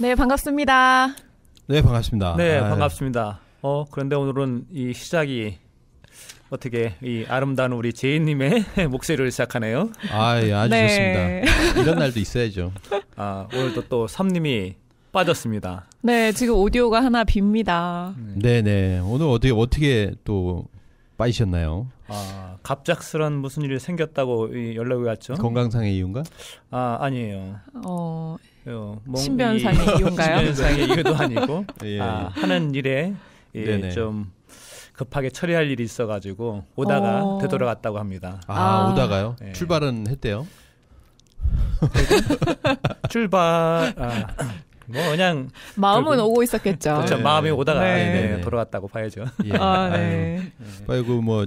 네, 반갑습니다. 네, 반갑습니다. 네, 아, 반갑습니다. 어, 그런데 오늘은 이 시작이 어떻게 이 아름다운 우리 제이님의 목소리를 시작하네요. 아, 예, 아주 네. 좋습니다. 이런 날도 있어야죠. 아, 오늘도 또 삼님이 빠졌습니다. 네, 지금 오디오가 하나 빕니다. 네, 네. 오늘 어떻게 어떻게 또 빠지셨나요? 아, 갑작스런 무슨 일이 생겼다고 연락이 왔죠? 건강상의 이유인가? 아, 아니에요. 어, 어, 신변상의 이유인가요? 신변상의 이유도 아니고 예. 아, 하는 일에 예, 좀 급하게 처리할 일이 있어가지고 오다가 오. 어. 되돌아갔다고 합니다. 아, 아. 오다가요? 예. 출발은 했대요? 출발 아, 뭐 그냥 마음은 결국, 오고 있었겠죠. 그렇죠. 네. 마음이 오다가 네. 예, 네. 네. 돌아왔다고 봐야죠. 예. 아, 네. 아이고 뭐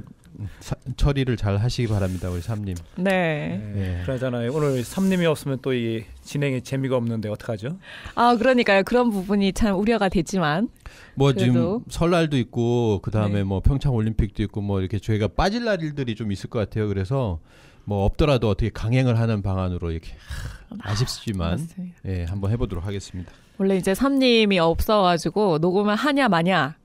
사, 처리를 잘 하시기 바랍니다, 우리 삼님. 네. 네. 예. 그러잖아요. 오늘 삼님이 없으면 또 이 진행에 재미가 없는데 어떡하죠? 아, 그러니까요. 그런 부분이 참 우려가 되지만. 뭐 지금 설날도 있고 그 다음에 네. 뭐 평창 올림픽도 있고 뭐 이렇게 저희가 빠질 날들이 좀 있을 것 같아요. 그래서 뭐 없더라도 어떻게 강행을 하는 방안으로 이렇게 아쉽지만 예 한번 해보도록 하겠습니다. 원래 이제 삼님이 없어가지고 녹음을 하냐 마냐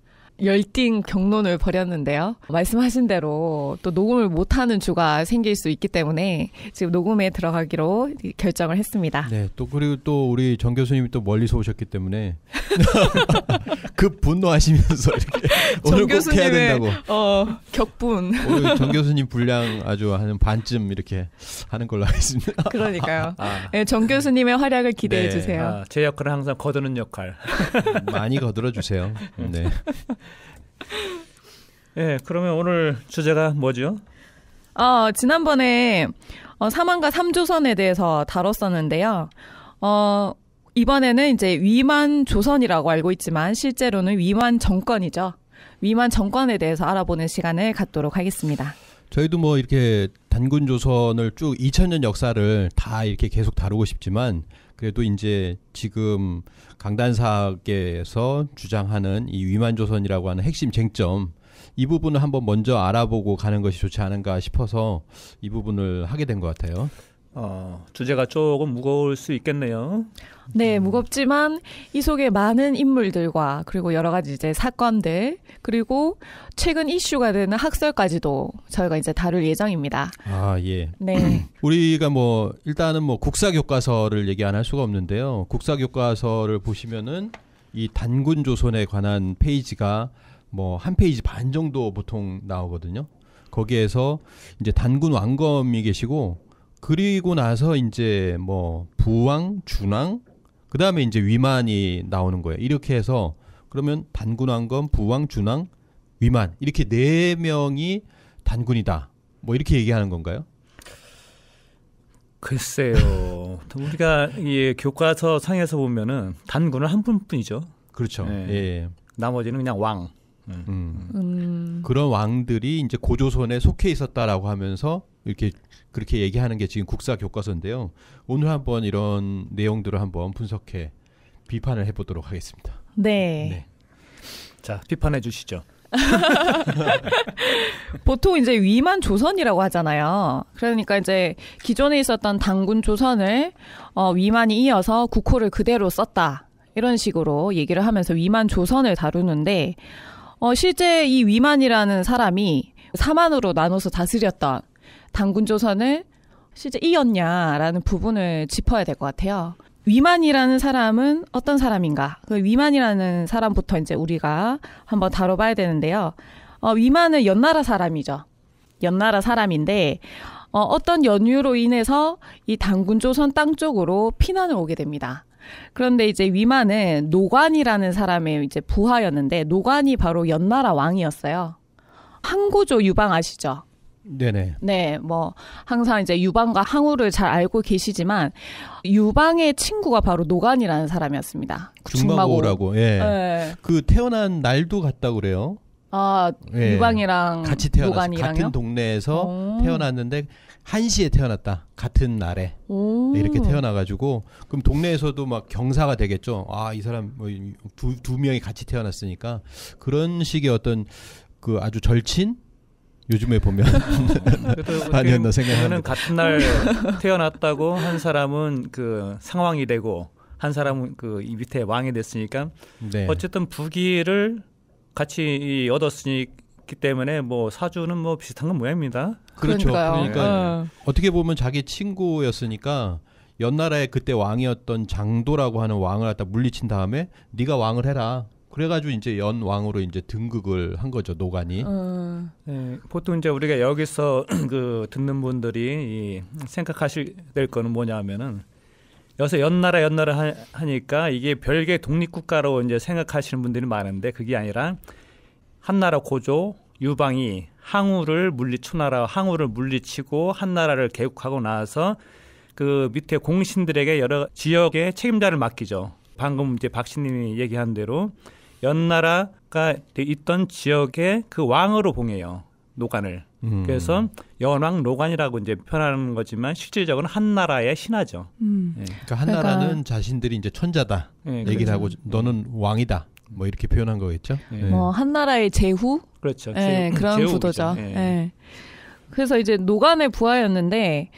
열띤 경론을 벌였는데요. 말씀하신 대로 또 녹음을 못하는 주가 생길 수 있기 때문에 지금 녹음에 들어가기로 결정을 했습니다. 네, 또 그리고 또 우리 정 교수님이 또 멀리서 오셨기 때문에 급 분노하시면서 이렇게 오늘 꼭 해야 된다고. 어, 격분. 오늘 정 교수님 분량 아주 한 반쯤 이렇게 하는 걸로 하겠습니다. 그러니까요. 아. 네, 정 교수님의 활약을 기대해 네, 주세요. 아, 제 역할은 항상 거두는 역할. 많이 거들어 주세요. 네. 예, 네, 그러면 오늘 주제가 뭐죠? 어, 지난번에 어, 사망과 삼조선에 대해서 다뤘었는데요. 어, 이번에는 이제 위만 조선이라고 알고 있지만 실제로는 위만 정권이죠. 위만 정권에 대해서 알아보는 시간을 갖도록 하겠습니다. 저희도 뭐 이렇게 단군 조선을 쭉 2000년 역사를 다 이렇게 계속 다루고 싶지만 그래도 이제 지금 강단사계에서 주장하는 이 위만조선이라고 하는 핵심 쟁점 이 부분을 한번 먼저 알아보고 가는 것이 좋지 않은가 싶어서 이 부분을 하게 된 것 같아요. 어, 주제가 조금 무거울 수 있겠네요. 네, 음. 무겁지만 이 속에 많은 인물들과 그리고 여러 가지 이제 사건들 그리고 최근 이슈가 되는 학설까지도 저희가 이제 다룰 예정입니다. 아, 예. 네. 우리가 뭐 일단은 뭐 국사 교과서를 얘기 안 할 수가 없는데요. 국사 교과서를 보시면은 이 단군 조선에 관한 페이지가 뭐 한 페이지 반 정도 보통 나오거든요. 거기에서 이제 단군 왕검이 계시고 그리고 나서 이제 뭐 부왕, 준왕, 그 다음에 이제 위만이 나오는 거예요. 이렇게 해서 그러면 단군왕건, 부왕, 준왕, 위만 이렇게 네 명이 단군이다. 뭐 이렇게 얘기하는 건가요? 글쎄요. 우리가 이 교과서 상에서 보면은 단군은 한 분뿐이죠. 그렇죠. 네. 예. 나머지는 그냥 왕. 음. 음. 그런 왕들이 이제 고조선에 속해 있었다라고 하면서 이렇게 그렇게 얘기하는 게 지금 국사 교과서인데요. 오늘 한번 이런 내용들을 한번 분석해 비판을 해보도록 하겠습니다. 네. 네. 자 비판해 주시죠. 보통 이제 위만 조선이라고 하잖아요. 그러니까 이제 기존에 있었던 당군 조선을 어, 위만이 이어서 국호를 그대로 썼다 이런 식으로 얘기를 하면서 위만 조선을 다루는데 어, 실제 이 위만이라는 사람이 사만으로 나눠서 다스렸던 당군 조선을 실제 이었냐라는 부분을 짚어야 될 것 같아요. 위만이라는 사람은 어떤 사람인가? 그 위만이라는 사람부터 이제 우리가 한번 다뤄봐야 되는데요. 어, 위만은 연나라 사람이죠. 연나라 사람인데 어, 어떤 연유로 인해서 이 당군 조선 땅 쪽으로 피난을 오게 됩니다. 그런데 이제 위만은 노관이라는 사람의 이제 부하였는데 노관이 바로 연나라 왕이었어요. 항구조 유방 아시죠? 네네. 네, 뭐 항상 이제 유방과 항우를 잘 알고 계시지만 유방의 친구가 바로 노관이라는 사람이었습니다. 그 중마고라고. 예. 네. 그 태어난 날도 같다 고 그래요. 아, 예. 유방이랑 같이 태어났어. 같은 동네에서 오. 태어났는데 한시에 태어났다. 같은 날에. 오. 네, 이렇게 태어나 가지고 그럼 동네에서도 막 경사가 되겠죠. 아, 이 사람 뭐두두 명이 같이 태어났으니까 그런 식의 어떤 그 아주 절친 요즘에 보면 아니었나 생각하는 같은 날 태어났다고 한 사람은 그 상황이 되고 한 사람은 그이 밑에 왕이 됐으니까 네. 어쨌든 부기를 같이 얻었으니기 때문에 뭐 사주는 뭐 비슷한 건 모양입니다. 그렇죠. 그러니까요. 그러니까 네. 어떻게 보면 자기 친구였으니까 연나라에 그때 왕이었던 장도라고 하는 왕을 갖다 물리친 다음에 네가 왕을 해라. 그래가지고 이제 연왕으로 이제 등극을 한 거죠 노간이. 어. 네, 보통 이제 우리가 여기서 그 듣는 분들이 이 생각하실 될 거는 뭐냐면은 여기서 연나라 연나라 하, 니까 이게 별개 독립국가로 이제 생각하시는 분들이 많은데 그게 아니라 한나라 고조 유방이 항우를 물리초나라 항우를 물리치고 한나라를 개국하고 나서 그 밑에 공신들에게 여러 지역의 책임자를 맡기죠. 방금 이제 박신님이 얘기한 대로 연나라가 있던 지역의 그 왕으로 봉해요. 노관을. 음. 그래서 연왕 노관이라고 이제 표현하는 거지만 실질적으로는 한 나라의 신하죠. 음. 네. 그러니까 한 그러니까... 나라는 자신들이 이제 천자다 네, 얘기를 그렇죠. 하고 예. 너는 왕이다. 뭐 이렇게 표현한 거겠죠. 네. 뭐 한나라의 제후 그렇죠. 제후, 그런 제후 구도죠. 네. 그래서 이제 노관의 부하였는데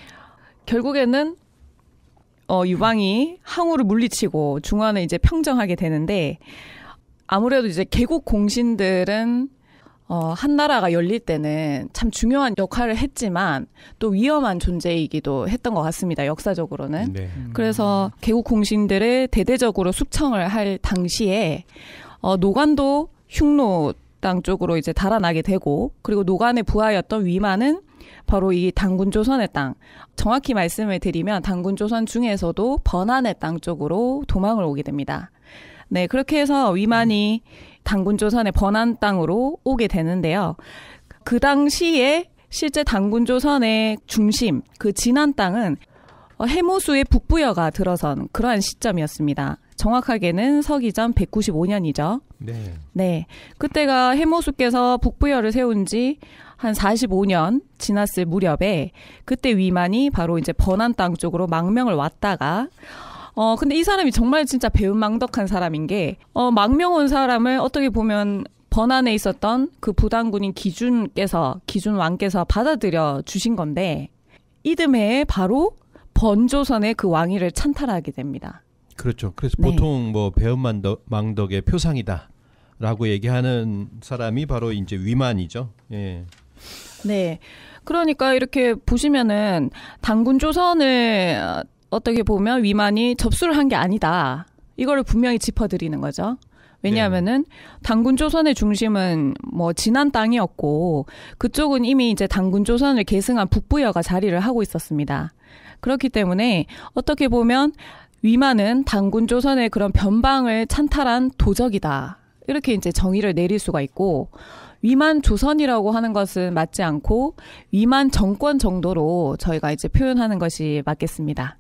결국에는 어, 유방이 항우를 물리치고 중환을 이제 평정하게 되는데 아무래도 이제 개국 공신들은 어, 한 나라가 열릴 때는 참 중요한 역할을 했지만 또 위험한 존재이기도 했던 것 같습니다. 역사적으로는. 네. 그래서 개국 공신들을 대대적으로 숙청을 할 당시에 어, 노관도 흉노 땅 쪽으로 이제 달아나게 되고 그리고 노관의 부하였던 위만은 바로 이 당군 조선의 땅 정확히 말씀을 드리면 당군 조선 중에서도 번안의 땅 쪽으로 도망을 오게 됩니다. 네, 그렇게 해서 위만이 음. 당군 조선의 번안 땅으로 오게 되는데요. 그 당시에 실제 당군 조선의 중심, 그 진안 땅은 어, 해무수의 북부여가 들어선 그러한 시점이었습니다. 정확하게는 서기전 195년이죠. 네. 네. 그때가 해모수께서 북부여를 세운 지 한 45년 지났을 무렵에 그때 위만이 바로 이제 번안 땅 쪽으로 망명을 왔다가 어, 근데 이 사람이 정말 진짜 배은망덕한 사람인 게, 어, 망명온 사람을 어떻게 보면 번안에 있었던 그 부당군인 기준께서, 기준 왕께서 받아들여 주신 건데, 이듬해 에 바로 번조선의 그 왕위를 찬탈하게 됩니다. 그렇죠. 그래서 네. 보통 뭐 배은망덕의 표상이다라고 얘기하는 사람이 바로 이제 위만이죠. 예. 네. 그러니까 이렇게 보시면은 당군 조선을 어떻게 보면 위만이 접수를 한 게 아니다. 이거를 분명히 짚어드리는 거죠. 왜냐하면은 당군 조선의 중심은 뭐 진안 땅이었고 그쪽은 이미 이제 당군 조선을 계승한 북부여가 자리를 하고 있었습니다. 그렇기 때문에 어떻게 보면 위만은 당군 조선의 그런 변방을 찬탈한 도적이다. 이렇게 이제 정의를 내릴 수가 있고 위만 조선이라고 하는 것은 맞지 않고 위만 정권 정도로 저희가 이제 표현하는 것이 맞겠습니다.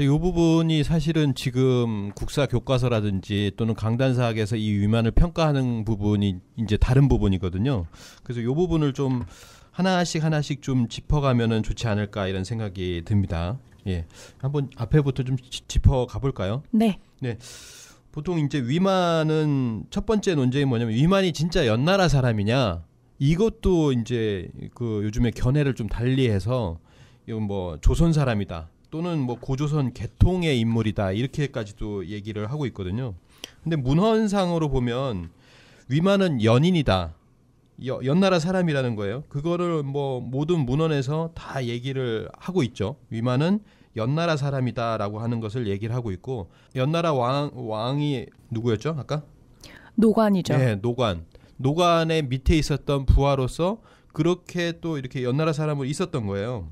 이 부분이 사실은 지금 국사 교과서라든지 또는 강단사학에서 이 위만을 평가하는 부분이 이제 다른 부분이거든요. 그래서 이 부분을 좀 하나씩 하나씩 좀 짚어가면은 좋지 않을까 이런 생각이 듭니다. 예, 한번 앞에부터 좀 짚어 가볼까요? 네. 네. 보통 이제 위만은 첫 번째 논쟁이 뭐냐면 위만이 진짜 연나라 사람이냐 이것도 이제 그 요즘에 견해를 좀 달리해서 이건 뭐 조선 사람이다 또는 뭐 고조선 개통의 인물이다 이렇게까지도 얘기를 하고 있거든요. 근데 문헌상으로 보면 위만은 연인이다. 여, 연나라 사람이라는 거예요. 그거를 뭐 모든 문헌에서 다 얘기를 하고 있죠. 위만은 연나라 사람이다라고 하는 것을 얘기를 하고 있고 연나라 왕 왕이 누구였죠? 아까 노관이죠. 네, 노관. 노관의 밑에 있었던 부하로서 그렇게 또 이렇게 연나라 사람을 있었던 거예요.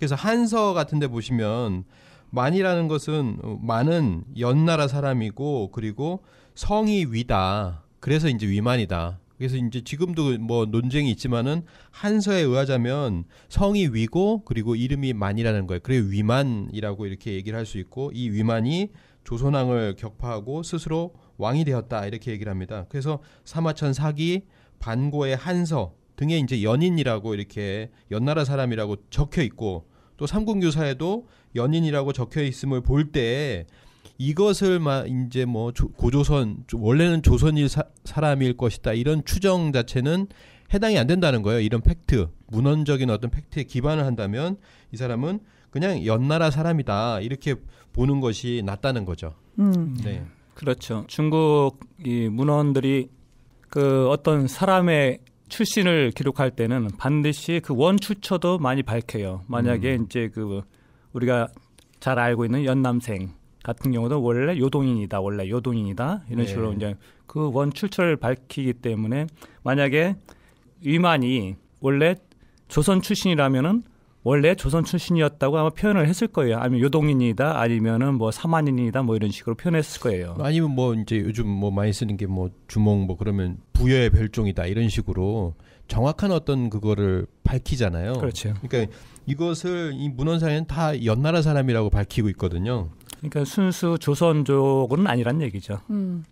그래서 한서 같은 데 보시면 만이라는 것은 많은 연나라 사람이고 그리고 성이 위다. 그래서 이제 위만이다. 그래서 이제 지금도 뭐 논쟁이 있지만은 한서에 의하자면 성이 위고 그리고 이름이 만이라는 거예요. 그래 위만이라고 이렇게 얘기를 할 수 있고 이 위만이 조선왕을 격파하고 스스로 왕이 되었다 이렇게 얘기를 합니다. 그래서 사마천 사기 반고의 한서 등에 이제 연인이라고 이렇게 연나라 사람이라고 적혀 있고 또삼국유사에도 연인이라고 적혀 있음을 볼 때 이것을 막 이제 뭐 고조선 원래는 조선일 사, 사람일 것이다 이런 추정 자체는 해당이 안 된다는 거예요. 이런 팩트 문헌적인 어떤 팩트에 기반을 한다면 이 사람은 그냥 연나라 사람이다 이렇게 보는 것이 낫다는 거죠. 음. 네. 그렇죠. 중국 이 문헌들이 그 어떤 사람의 출신을 기록할 때는 반드시 그 원 출처도 많이 밝혀요. 만약에 음. 이제 그 우리가 잘 알고 있는 연남생 같은 경우도 원래 요동인이다, 원래 요동인이다 이런 네. 식으로 네. 이제 그 원 출처를 밝히기 때문에 만약에 위만이 원래 조선 출신이라면은 원래 조선 출신이었다고 아마 표현을 했을 거예요. 아니면 요동인이다, 아니면은 뭐 사만인이다, 뭐 이런 식으로 표현했을 거예요. 아니면 뭐 이제 요즘 뭐 많이 쓰는 게 뭐 주몽 뭐 그러면 부여의 별종이다 이런 식으로 정확한 어떤 그거를 밝히잖아요. 그렇죠. 그러니까 이것을 이문헌사에는다 연나라 사람이라고 밝히고 있거든요. 그러니까 순수 조선족은 아니란 얘기죠. 음.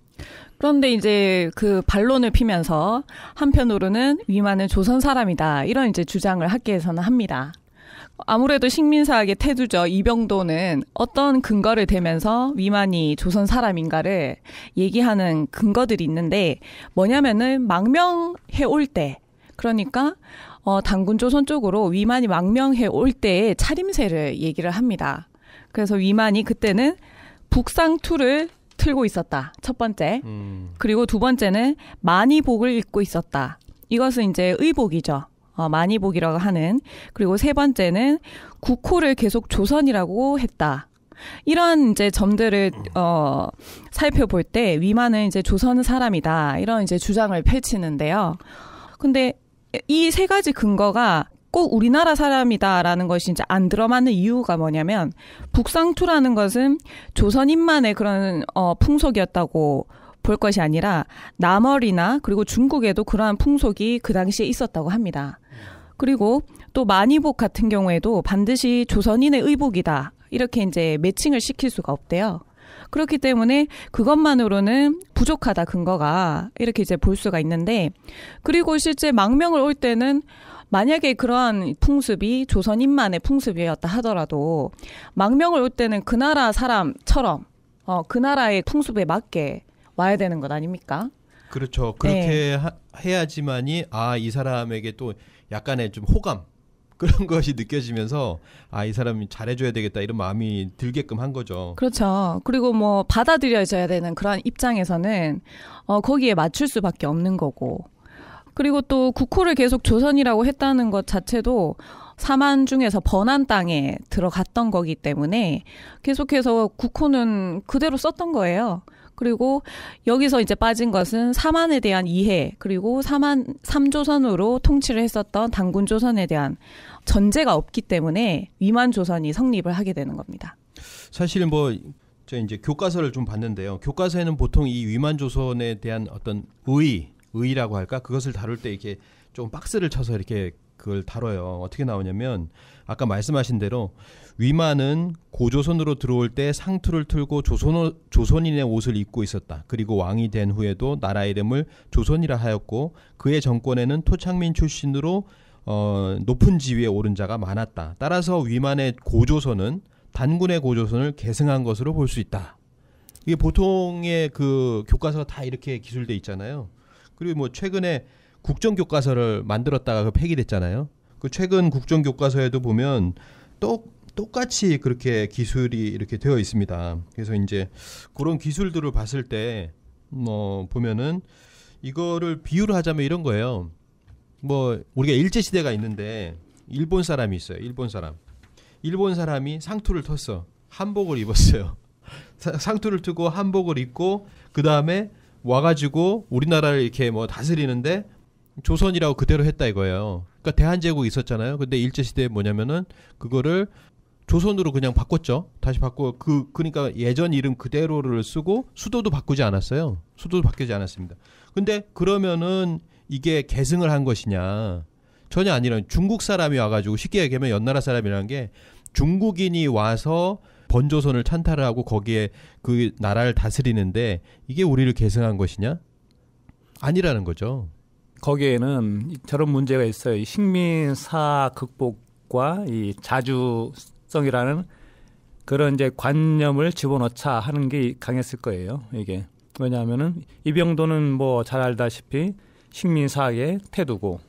그런데 이제 그 반론을 피면서 한편으로는 위만은 조선 사람이다 이런 이제 주장을 학계에서는 합니다. 아무래도 식민사학의 태두죠. 이병도는 어떤 근거를 대면서 위만이 조선 사람인가를 얘기하는 근거들이 있는데 뭐냐면은 망명해 올 때, 그러니까 어, 당군 조선 쪽으로 위만이 망명해 올 때의 차림새를 얘기를 합니다. 그래서 위만이 그때는 북상투를 틀고 있었다. 첫 번째. 음. 그리고 두 번째는 많이 복을 입고 있었다. 이것은 이제 의복이죠. 어, 많이 보기라고 하는 그리고 세 번째는 국호를 계속 조선이라고 했다. 이런 이제 점들을 어 살펴볼 때 위만은 이제 조선 사람이다 이런 이제 주장을 펼치는데요. 근데 이 세 가지 근거가 꼭 우리나라 사람이다라는 것이 이제 안 들어맞는 이유가 뭐냐면 북상투라는 것은 조선인만의 그런 어 풍속이었다고 볼 것이 아니라 남월이나 그리고 중국에도 그러한 풍속이 그 당시에 있었다고 합니다. 그리고 또 만의복 같은 경우에도 반드시 조선인의 의복이다. 이렇게 이제 매칭을 시킬 수가 없대요. 그렇기 때문에 그것만으로는 부족하다 근거가 이렇게 이제 볼 수가 있는데 그리고 실제 망명을 올 때는 만약에 그러한 풍습이 조선인만의 풍습이었다 하더라도 망명을 올 때는 그 나라 사람처럼 어, 그 나라의 풍습에 맞게 와야 되는 것 아닙니까? 그렇죠. 그렇게 네. 하, 해야지만이 아 이 사람에게 또 약간의 좀 호감 그런 것이 느껴지면서 아 이 사람이 잘해줘야 되겠다 이런 마음이 들게끔 한 거죠. 그렇죠. 그리고 뭐 받아들여져야 되는 그런 입장에서는 어, 거기에 맞출 수밖에 없는 거고. 그리고 또 국호를 계속 조선이라고 했다는 것 자체도 사만 중에서 번안 땅에 들어갔던 거기 때문에 계속해서 국호는 그대로 썼던 거예요. 그리고 여기서 이제 빠진 것은 사만에 대한 이해 그리고 사만 삼조선으로 통치를 했었던 단군 조선에 대한 전제가 없기 때문에 위만 조선이 성립을 하게 되는 겁니다. 사실 뭐저가 이제 교과서를 좀 봤는데요. 교과서에는 보통 이 위만 조선에 대한 어떤 의 의라고 할까 그것을 다룰 때 이렇게 좀 박스를 쳐서 이렇게 그걸 다뤄요. 어떻게 나오냐면 아까 말씀하신 대로 위만은 고조선으로 들어올 때 상투를 틀고 조선, 조선인의 옷을 입고 있었다. 그리고 왕이 된 후에도 나라 이름을 조선이라 하였고 그의 정권에는 토착민 출신으로 어, 높은 지위에 오른 자가 많았다. 따라서 위만의 고조선은 단군의 고조선을 계승한 것으로 볼 수 있다. 이게 보통의 그 교과서가 다 이렇게 기술돼 있잖아요. 그리고 뭐 최근에 국정 교과서를 만들었다가 그 폐기됐잖아요. 그 최근 국정 교과서에도 보면 또 똑같이 그렇게 기술이 이렇게 되어 있습니다. 그래서 이제 그런 기술들을 봤을 때 뭐 보면은 이거를 비유를 하자면 이런 거예요. 뭐 우리가 일제 시대가 있는데 일본 사람이 있어요. 일본 사람. 일본 사람이 상투를 텄어. 한복을 입었어요. 상투를 트고 한복을 입고 그 다음에 와가지고 우리나라를 이렇게 뭐 다스리는데 조선이라고 그대로 했다 이거예요. 그러니까 대한제국 있었잖아요. 근데 일제 시대에 뭐냐면은 그거를 조선으로 그냥 바꿨죠. 다시 바꿔 그 그러니까 예전 이름 그대로를 쓰고 수도도 바꾸지 않았어요. 수도도 바뀌지 않았습니다. 근데 그러면은 이게 계승을 한 것이냐? 전혀 아니라 중국 사람이 와가지고 쉽게 얘기하면 연나라 사람이라는 게 중국인이 와서 번조선을 찬탈을 하고 거기에 그 나라를 다스리는데 이게 우리를 계승한 것이냐? 아니라는 거죠. 거기에는 저런 문제가 있어요. 식민사 극복 과이 자주 성이라는 그런 이제 관념을 집어넣자 하는 게 강했을 거예요. 이게 왜냐하면은 이병도는 뭐 잘 알다시피 식민사의 학 태두고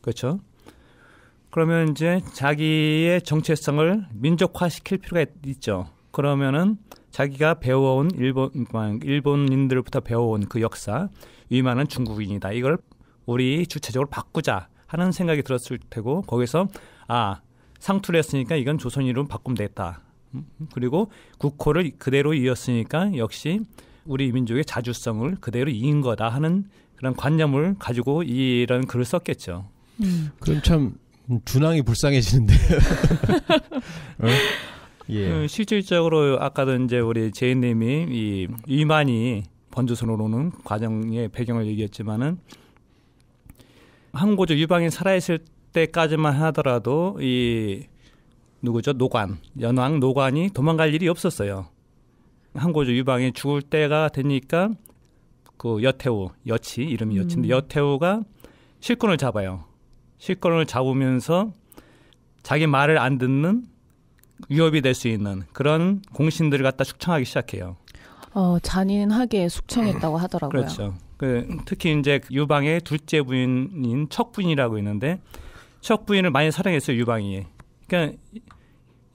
그렇죠. 그러면 이제 자기의 정체성을 민족화시킬 필요가 있, 있죠. 그러면은 자기가 배워온 일본 일본인들부터 배워온 그 역사 위만은 중국인이다. 이걸 우리 주체적으로 바꾸자 하는 생각이 들었을 테고 거기서 아 상투를 했으니까 이건 조선이름 바꿈됐다. 음? 그리고 국호를 그대로 이었으니까 역시 우리 민족의 자주성을 그대로 이은 거다 하는 그런 관념을 가지고 이런 글을 썼겠죠. 음. 그럼 참준왕이 불쌍해지는데. 어? 예. 그 실질적으로 아까도 이제 우리 제인님이 이 위만이 번주선으로 는 과정의 배경을 얘기했지만은 항고조 유방이 살아있을 때까지만 하더라도 이 누구죠 노관 연왕 노관이 도망갈 일이 없었어요. 항고조 유방이 죽을 때가 되니까 그 여태우 여치 이름이 여친데 음. 여태우가 실권을 잡아요. 실권을 잡으면서 자기 말을 안 듣는 위협이 될 수 있는 그런 공신들을 갖다 숙청하기 시작해요. 어, 잔인하게 숙청했다고 하더라고요. 그렇죠. 그, 특히 이제 유방의 둘째 부인인 척부인이라고 있는데 척 부인을 많이 사랑했어요 유방이. 그러니까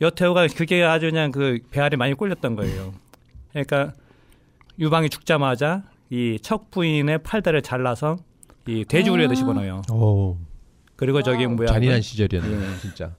여태호가 그게 아주 그냥 그 배알이 많이 꼴렸던 거예요. 그러니까 유방이 죽자마자 이척 부인의 팔다를 잘라서 이 돼지우리에다 집어넣어요. 아. 오. 그리고 저기 아. 뭐야 잔인한 그 시절이었네 예. 진짜.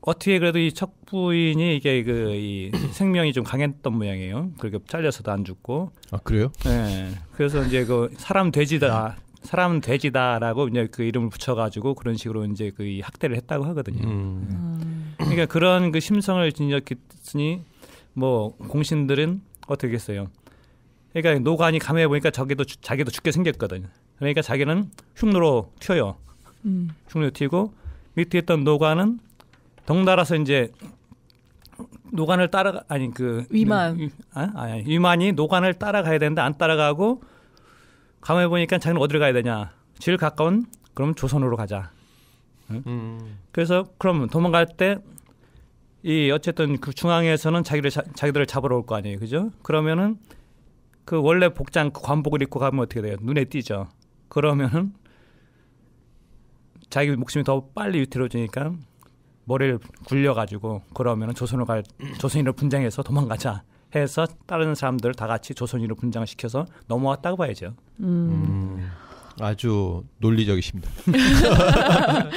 어떻게 그래도 이척 부인이 이게 그 이 생명이 좀 강했던 모양이에요. 그렇게 잘려서도 안 죽고. 아 그래요? 네. 그래서 이제 그 사람 돼지다 사람은 돼지다라고 이제 그 이름을 붙여가지고 그런 식으로 이제 그 학대를 했다고 하거든요. 음. 음. 그러니까 그런 그 심성을 지녔했으니뭐 공신들은 어떻게 했어요? 그러니까 노관이 감해 보니까 저기도 주, 자기도 죽게 생겼거든요. 그러니까 자기는 흉노로 튀어요. 음. 흉노로 튀고 밑에 있던 노관은 덩달아서 이제 노관을 따라 아니 그 위만 위, 아? 아니, 위만이 노관을 따라가야 되는데 안 따라가고 가만히 보니까 자기는 어디를 가야 되냐? 제일 가까운 그럼 조선으로 가자. 응? 음. 그래서 그럼 도망갈 때 이 어쨌든 그 중앙에서는 자기를 자, 자기들을 잡으러 올 거 아니에요, 그죠? 그러면은 그 원래 복장 그 관복을 입고 가면 어떻게 돼요? 눈에 띄죠. 그러면은 자기 목숨이 더 빨리 위태로지니까 머리를 굴려가지고 그러면은 조선으로 갈 조선인을 분장해서 도망가자. 해서 다른 사람들 다 같이 조선인으로 분장시켜서 넘어왔다고 봐야죠. 음. 아주 논리적이십니다.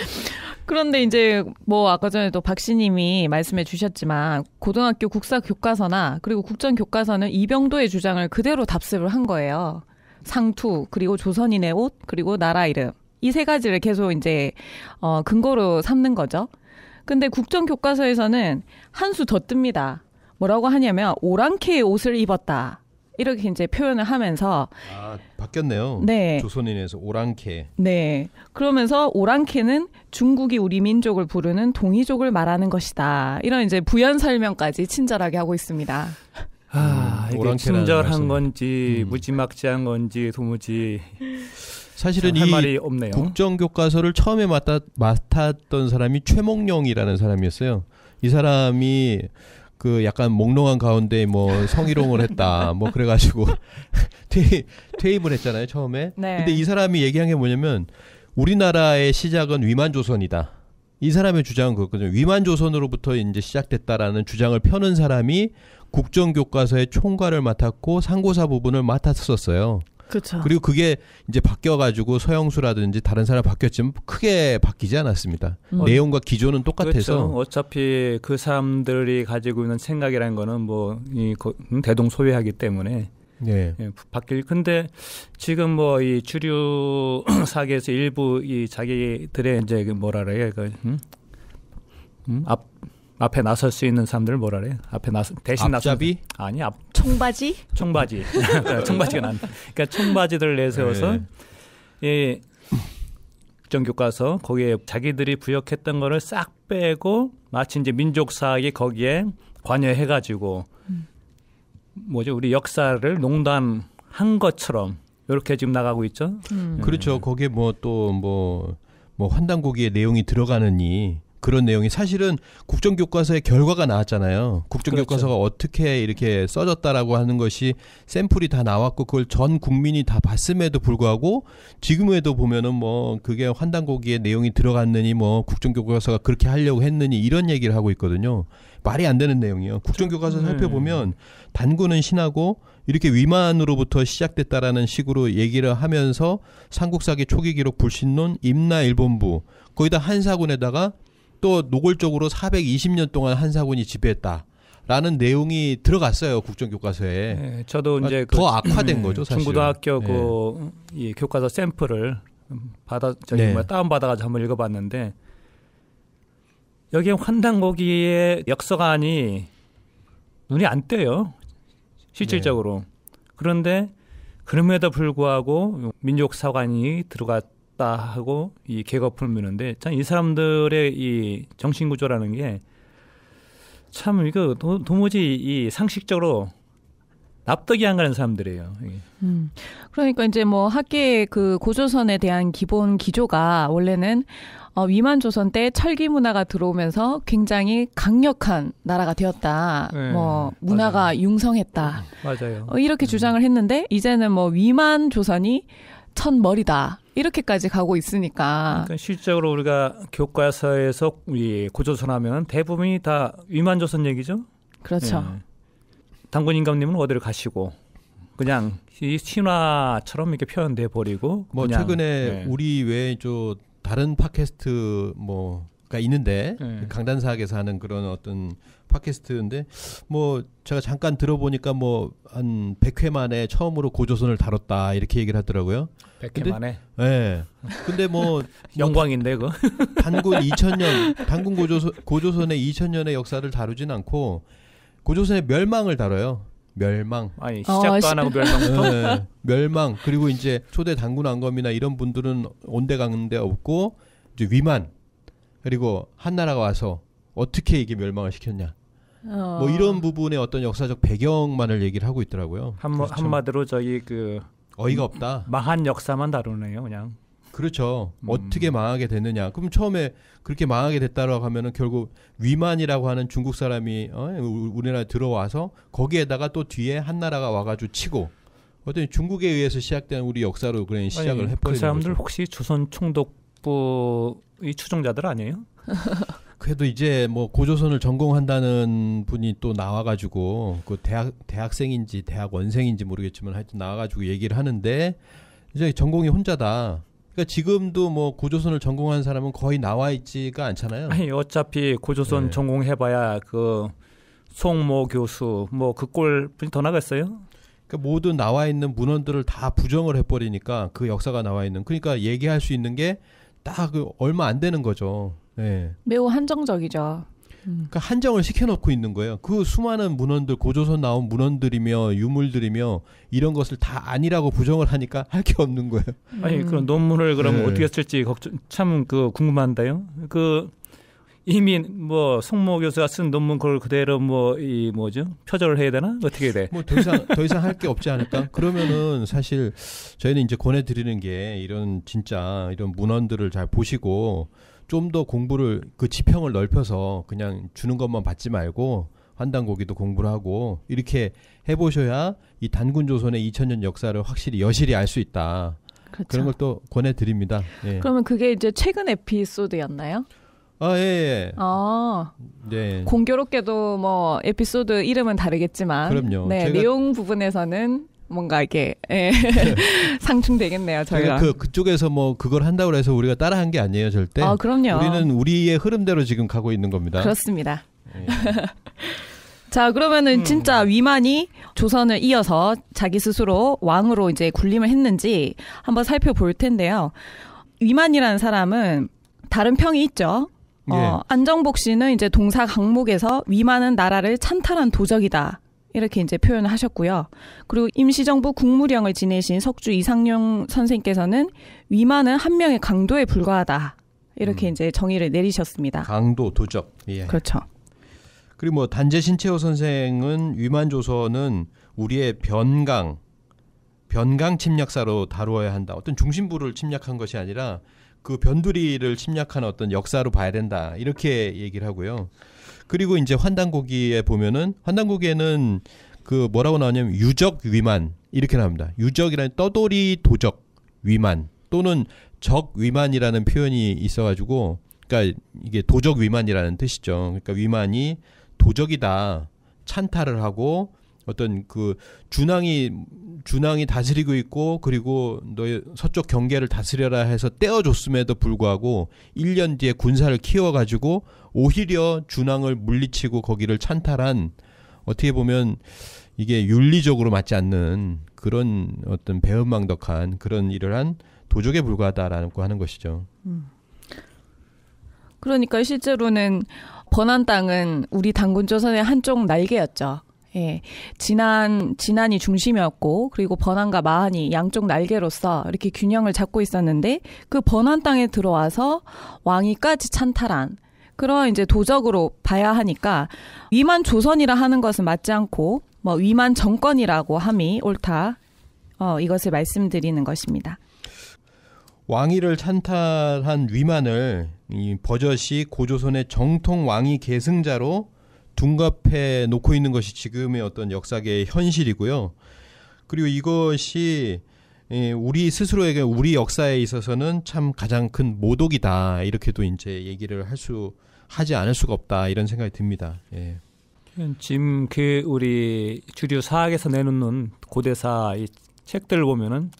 그런데 이제 뭐 아까 전에도 박씨님이 말씀해 주셨지만 고등학교 국사 교과서나 그리고 국정 교과서는 이병도의 주장을 그대로 답습을 한 거예요. 상투 그리고 조선인의 옷 그리고 나라 이름 이 세 가지를 계속 이제 어 근거로 삼는 거죠. 근데 국정 교과서에서는 한 수 더 뜹니다. 뭐라고 하냐면 오랑캐 의 옷을 입었다. 이렇게 이제 표현을 하면서 아 바뀌었네요. 네. 조선인에서 오랑캐. 네. 그러면서 오랑캐는 중국이 우리 민족을 부르는 동이족을 말하는 것이다. 이런 이제 부연 설명까지 친절하게 하고 있습니다. 아, 음, 이게 친절한 건지 음. 무지막지한 건지 도무지 사실은 이 말이 없네요. 국정 교과서를 처음에 맡았, 맡았던 사람이 최몽룡이라는 사람이었어요. 이 사람이 그 약간 몽롱한 가운데 뭐 성희롱을 했다 뭐 그래가지고 퇴, 퇴임을 했잖아요 처음에 네. 근데 이 사람이 얘기한 게 뭐냐면 우리나라의 시작은 위만조선이다 이 사람의 주장은 그거든요 위만조선으로부터 이제 시작됐다라는 주장을 펴는 사람이 국정교과서의 총괄을 맡았고 상고사 부분을 맡았었어요 그쵸. 그리고 그게 이제 바뀌어가지고 서영수라든지 다른 사람 바뀌었지만 크게 바뀌지 않았습니다. 음. 내용과 기조는 똑같아서. 그렇죠. 어차피 그 사람들이 가지고 있는 생각이라는 거는 뭐이 음, 대동소이하기 때문에 네. 예, 바뀔 근데 지금 뭐 이 주류 사계에서 일부 이 자기들의 이제 그 뭐라 그래요 그 음? 음? 앞 앞에 나설 수 있는 사람들을 뭐라 그래? 앞에 나 대신 나잡이 아니 앞 청바지 청바지 그러니까 청바지가 난 그러니까 청바지들 내세워서 예 네. 국정교과서 거기에 자기들이 부역했던 거를 싹 빼고 마치 이제 민족사학이 거기에 관여해가지고 음. 뭐죠 우리 역사를 농담한 것처럼 이렇게 지금 나가고 있죠. 음. 그렇죠. 네. 거기에 뭐 또 뭐뭐 뭐 환단고기의 내용이 들어가느니 그런 내용이 사실은 국정교과서의 결과가 나왔잖아요. 국정교과서가 그렇죠. 어떻게 이렇게 써졌다라고 하는 것이 샘플이 다 나왔고 그걸 전 국민이 다 봤음에도 불구하고 지금에도 보면은 뭐 그게 환단고기에 내용이 들어갔느니 뭐 국정교과서가 그렇게 하려고 했느니 이런 얘기를 하고 있거든요. 말이 안 되는 내용이에요. 국정교과서 그렇죠. 살펴보면 네. 단군은 신하고 이렇게 위만으로부터 시작됐다라는 식으로 얘기를 하면서 삼국사기 초기 기록 불신론 임나 일본부 거기다 한사군에다가 또 노골적으로 420년 동안 한사군이 지배했다. 라는 내용이 들어갔어요 국정 교과서에. 네, 저도 그러니까 그 이제 더그 악화된 거죠 사실. 중고등학교 네. 예. 그이 교과서 샘플을 음, 받아 저 네. 다운 받아가지고 한번 읽어봤는데 여기에 환단고기의 역사관이 눈이 안 떼요 실질적으로. 네. 그런데 그럼에도 불구하고 민족사관이 들어갔 있다 하고 이 개거품을 미는데 참 이 사람들의 이 정신 구조라는 게 참 이거 도, 도무지 이 상식적으로 납득이 안 가는 사람들이에요. 예. 음, 그러니까 이제 뭐 학계의 그 고조선에 대한 기본 기조가 원래는 어, 위만 조선 때 철기 문화가 들어오면서 굉장히 강력한 나라가 되었다. 네, 뭐 문화가 맞아요. 융성했다. 음, 맞아요. 어, 이렇게 음. 주장을 했는데 이제는 뭐 위만 조선이 천 머리다. 이렇게까지 가고 있으니까. 그러니까 실적으로 우리가 교과서에서 고조선하면 대부분이 다 위만조선 얘기죠. 그렇죠. 예. 네. 당군 임감님은 어디를 가시고 그냥 이 신화처럼 이렇게 표현돼 버리고 뭐 그냥, 최근에 예. 우리 외에 저 다른 팟캐스트 뭐가 있는데 예. 강단사학에서 하는 그런 어떤 팟캐스트인데 뭐 제가 잠깐 들어보니까 뭐한 100회 만에 처음으로 고조선을 다뤘다 이렇게 얘기를 하더라고요. 100회 근데, 만에. 예. 네. 근데 뭐 영광인데 그 단군 2000년 단군 고조선 고조선의 2000년의 역사를 다루진 않고 고조선의 멸망을 다뤄요. 멸망. 아니 어, 시작도 어, 안 하고 멸망부터. 네, 멸망 그리고 이제 초대 단군 왕검이나 이런 분들은 온데간데 없고 이제 위만 그리고 한나라가 와서 어떻게 이게 멸망을 시켰냐. 뭐 이런 어. 부분의 어떤 역사적 배경만을 얘기를 하고 있더라고요. 한, 그렇죠. 한마디로 저희 그 어이가 없다. 망한 역사만 다루네요, 그냥. 그렇죠. 음. 어떻게 망하게 됐느냐. 그럼 처음에 그렇게 망하게 됐다라고 하면은 결국 위만이라고 하는 중국 사람이 어? 우리나라에 들어와서 거기에다가 또 뒤에 한나라가 와가지고 치고 어떤 중국에 의해서 시작된 우리 역사로 그냥 시작을 그 해버리는 그 사람들 거죠. 혹시 조선 총독부의 추종자들 아니에요? 그래도 이제 뭐 고조선을 전공한다는 분이 또 나와가지고 그 대학 대학생인지 대학원생인지 모르겠지만 하여튼 나와가지고 얘기를 하는데 이제 전공이 혼자다. 그러니까 지금도 뭐 고조선을 전공한 사람은 거의 나와 있지가 않잖아요. 아니 어차피 고조선 네. 전공해봐야 그 송모 교수 뭐 그 꼴뿐이 더 나갔어요. 그러니까 모든 나와 있는 문헌들을 다 부정을 해버리니까 그 역사가 나와 있는 그러니까 얘기할 수 있는 게 딱 그 얼마 안 되는 거죠. 네. 매우 한정적이죠. 음. 그러니까 한정을 시켜놓고 있는 거예요. 그 수많은 문헌들 고조선 나온 문헌들이며 유물들이며 이런 것을 다 아니라고 부정을 하니까 할 게 없는 거예요. 음. 아니 그런 음. 논문을 그러면 네. 어떻게 쓸지 걱정 참 그 궁금한데요. 그 이미 뭐 송모 교수가 쓴 논문 그걸 그대로 뭐 이 뭐죠 표절을 해야 되나 어떻게 돼? 뭐 더 이상 더 이상 할 게 없지 않을까? 그러면은 사실 저희는 이제 권해드리는 게 이런 진짜 이런 문헌들을 잘 보시고 좀더 공부를 그 지평을 넓혀서 그냥 주는 것만 받지 말고 환단 고기도 공부를 하고 이렇게 해보셔야 이 단군 조선의 2000년 역사를 확실히 여실히 알 수 있다. 그렇죠. 그런 걸 또 권해드립니다. 예. 그러면 그게 이제 최근 에피소드였나요? 아, 예, 예. 아, 네. 공교롭게도 뭐 에피소드 이름은 다르겠지만, 그럼요. 네, 내용 부분에서는 뭔가 이렇게 예. 상충되겠네요 저희가 네, 그 그쪽에서 뭐 그걸 한다고 해서 우리가 따라한 게 아니에요 절대. 아 그럼요. 우리는 우리의 흐름대로 지금 가고 있는 겁니다. 그렇습니다. 예. 자 그러면은 음. 진짜 위만이 조선을 이어서 자기 스스로 왕으로 이제 군림을 했는지 한번 살펴볼 텐데요. 위만이라는 사람은 다른 평이 있죠. 어, 예. 안정복 씨는 이제 동사 강목에서 위만은 나라를 찬탈한 도적이다. 이렇게 이제 표현을 하셨고요. 그리고 임시정부 국무령을 지내신 석주 이상용 선생께서는 위만은 한 명의 강도에 불과하다. 이렇게 음. 이제 정의를 내리셨습니다. 강도, 도적. 예. 그렇죠. 그리고 뭐 단재 신채호 선생은 위만 조선은 우리의 변강, 변강 침략사로 다루어야 한다. 어떤 중심부를 침략한 것이 아니라 그 변두리를 침략한 어떤 역사로 봐야 된다. 이렇게 얘기를 하고요. 그리고 이제 환단고기에 보면은 환단고기에는 그 뭐라고 나오냐면 유적 위만 이렇게 나옵니다. 유적이라는 떠돌이 도적 위만 또는 적 위만이라는 표현이 있어가지고 그러니까 이게 도적 위만이라는 뜻이죠. 그러니까 위만이 도적이다 찬탈을 하고 어떤 그준왕이 준왕이 다스리고 있고 그리고 너의 서쪽 경계를 다스려라 해서 떼어줬음에도 불구하고 1년 뒤에 군사를 키워가지고 오히려 준왕을 물리치고 거기를 찬탈한 어떻게 보면 이게 윤리적으로 맞지 않는 그런 어떤 배은망덕한 그런 일을 한 도적에 불과하다라고 하는 것이죠. 음. 그러니까 실제로는 번안 땅은 우리 당군 조선의 한쪽 날개였죠. 예. 지난, 지난이 중심이었고, 그리고 번안과 마한이 양쪽 날개로서 이렇게 균형을 잡고 있었는데, 그 번안 땅에 들어와서 왕위까지 찬탈한, 그런 이제 도적으로 봐야 하니까, 위만 조선이라 하는 것은 맞지 않고, 뭐 위만 정권이라고 함이 옳다. 어, 이것을 말씀드리는 것입니다. 왕위를 찬탈한 위만을 이 버젓이 고조선의 정통 왕위 계승자로 둔갑해 놓고 있는 것이 지금의 어떤 역사계의 현실이고요. 그리고 이것이 예, 우리 스스로에게 우리 역사에 있어서는 참 가장 큰 모독이다 이렇게도 이제 얘기를 할 수 하지 않을 수가 없다 이런 생각이 듭니다. 예. 그러니까 지금 그 우리 주류 사학에서 내놓는 고대사 이 책들 을 보면은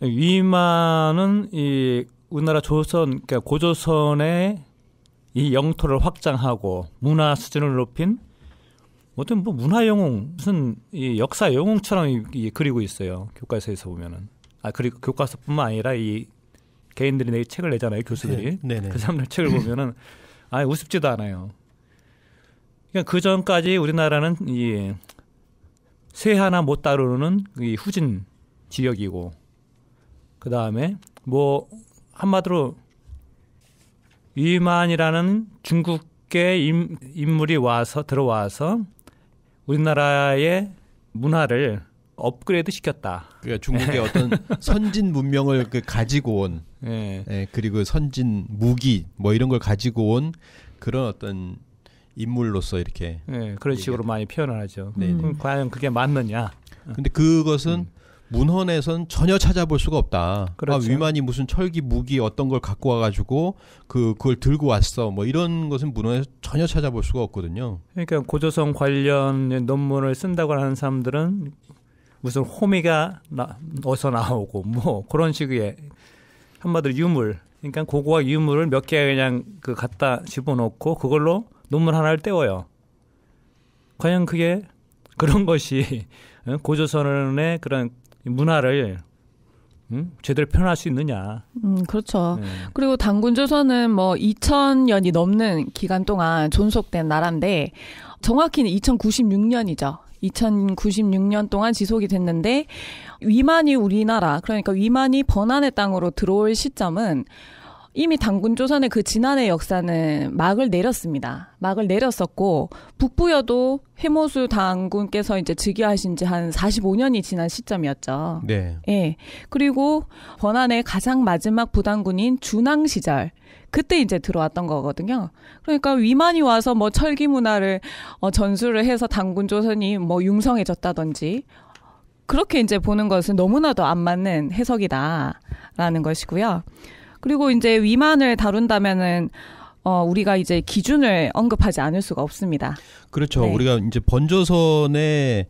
위만은 이 우리나라 조선 그러니까 고조선의 이 영토를 확장하고 문화 수준을 높인 어떤 뭐 문화 영웅 무슨 이 역사 영웅처럼 이, 이 그리고 있어요 교과서에서 보면은 아 그리고 교과서뿐만 아니라 이 개인들이 내 책을 내잖아요 교수들이 네, 네, 네. 그 사람들 책을 보면은 아예 우습지도 않아요. 그러니까 그 전까지 우리나라는 이세 하나 못 다루는 이 후진 지역이고 그 다음에 뭐 한마디로 위만이라는 중국계 인, 물이 와서 들어와서 우리나라의 문화를 업그레이드 시켰다. 그러니까 중국의 네. 어떤 선진 문명을 그 가지고 온, 예. 예, 그리고 선진 무기 뭐 이런 걸 가지고 온 그런 어떤 인물로서 이렇게 네, 그런 식으로 얘기하죠. 많이 표현을 하죠. 음. 과연 그게 맞느냐? 근데 그것은 음. 문헌에선 전혀 찾아볼 수가 없다. 아, 그렇죠. 아, 위만이 무슨 철기 무기 어떤 걸 갖고 와가지고 그 그걸 들고 왔어. 뭐 이런 것은 문헌에서 전혀 찾아볼 수가 없거든요. 그러니까 고조선 관련 논문을 쓴다고 하는 사람들은 무슨 호미가 나, 어서 나오고 뭐 그런 식의 한마디로 유물. 그러니까 고고와 유물을 몇 개 그냥 그 갖다 집어넣고 그걸로 논문 하나를 떼워요. 과연 그게 그런 것이 고조선의 그런 문화를 음? 제대로 표현할 수 있느냐. 음, 그렇죠. 네. 그리고 단군 조선은 뭐 2000년이 넘는 기간 동안 존속된 나라인데 정확히는 2096년이죠. 2096년 동안 지속이 됐는데 위만이 우리나라 그러니까 위만이 번안의 땅으로 들어올 시점은 이미 당군 조선의 그 지난해 역사는 막을 내렸습니다. 막을 내렸었고 북부여도 해모수 당군께서 이제 즉위하신 지 한 45년이 지난 시점이었죠. 네. 예. 그리고 권한의 가장 마지막 부당군인 준왕 시절 그때 이제 들어왔던 거거든요. 그러니까 위만이 와서 뭐 철기 문화를 어, 전수를 해서 당군 조선이 뭐 융성해졌다든지 그렇게 이제 보는 것은 너무나도 안 맞는 해석이다라는 것이고요. 그리고 이제 위만을 다룬다면은 어, 우리가 이제 기준을 언급하지 않을 수가 없습니다. 그렇죠. 네. 우리가 이제 번조선에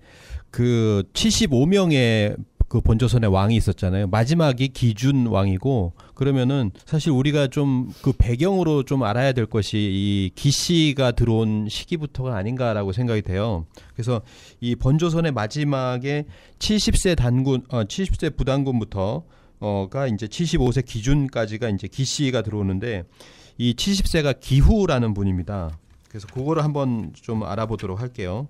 그 75명의 그 번조선의 왕이 있었잖아요. 마지막이 기준 왕이고 그러면은 사실 우리가 좀 그 배경으로 좀 알아야 될 것이 이 기씨가 들어온 시기부터가 아닌가라고 생각이 돼요. 그래서 이 번조선의 마지막에 70세 단군 어 70세 부단군부터 어가 이제 75세 기준까지가 이제 기씨가 들어오는데 이 70세가 기후라는 분입니다. 그래서 그거를 한번 좀 알아보도록 할게요.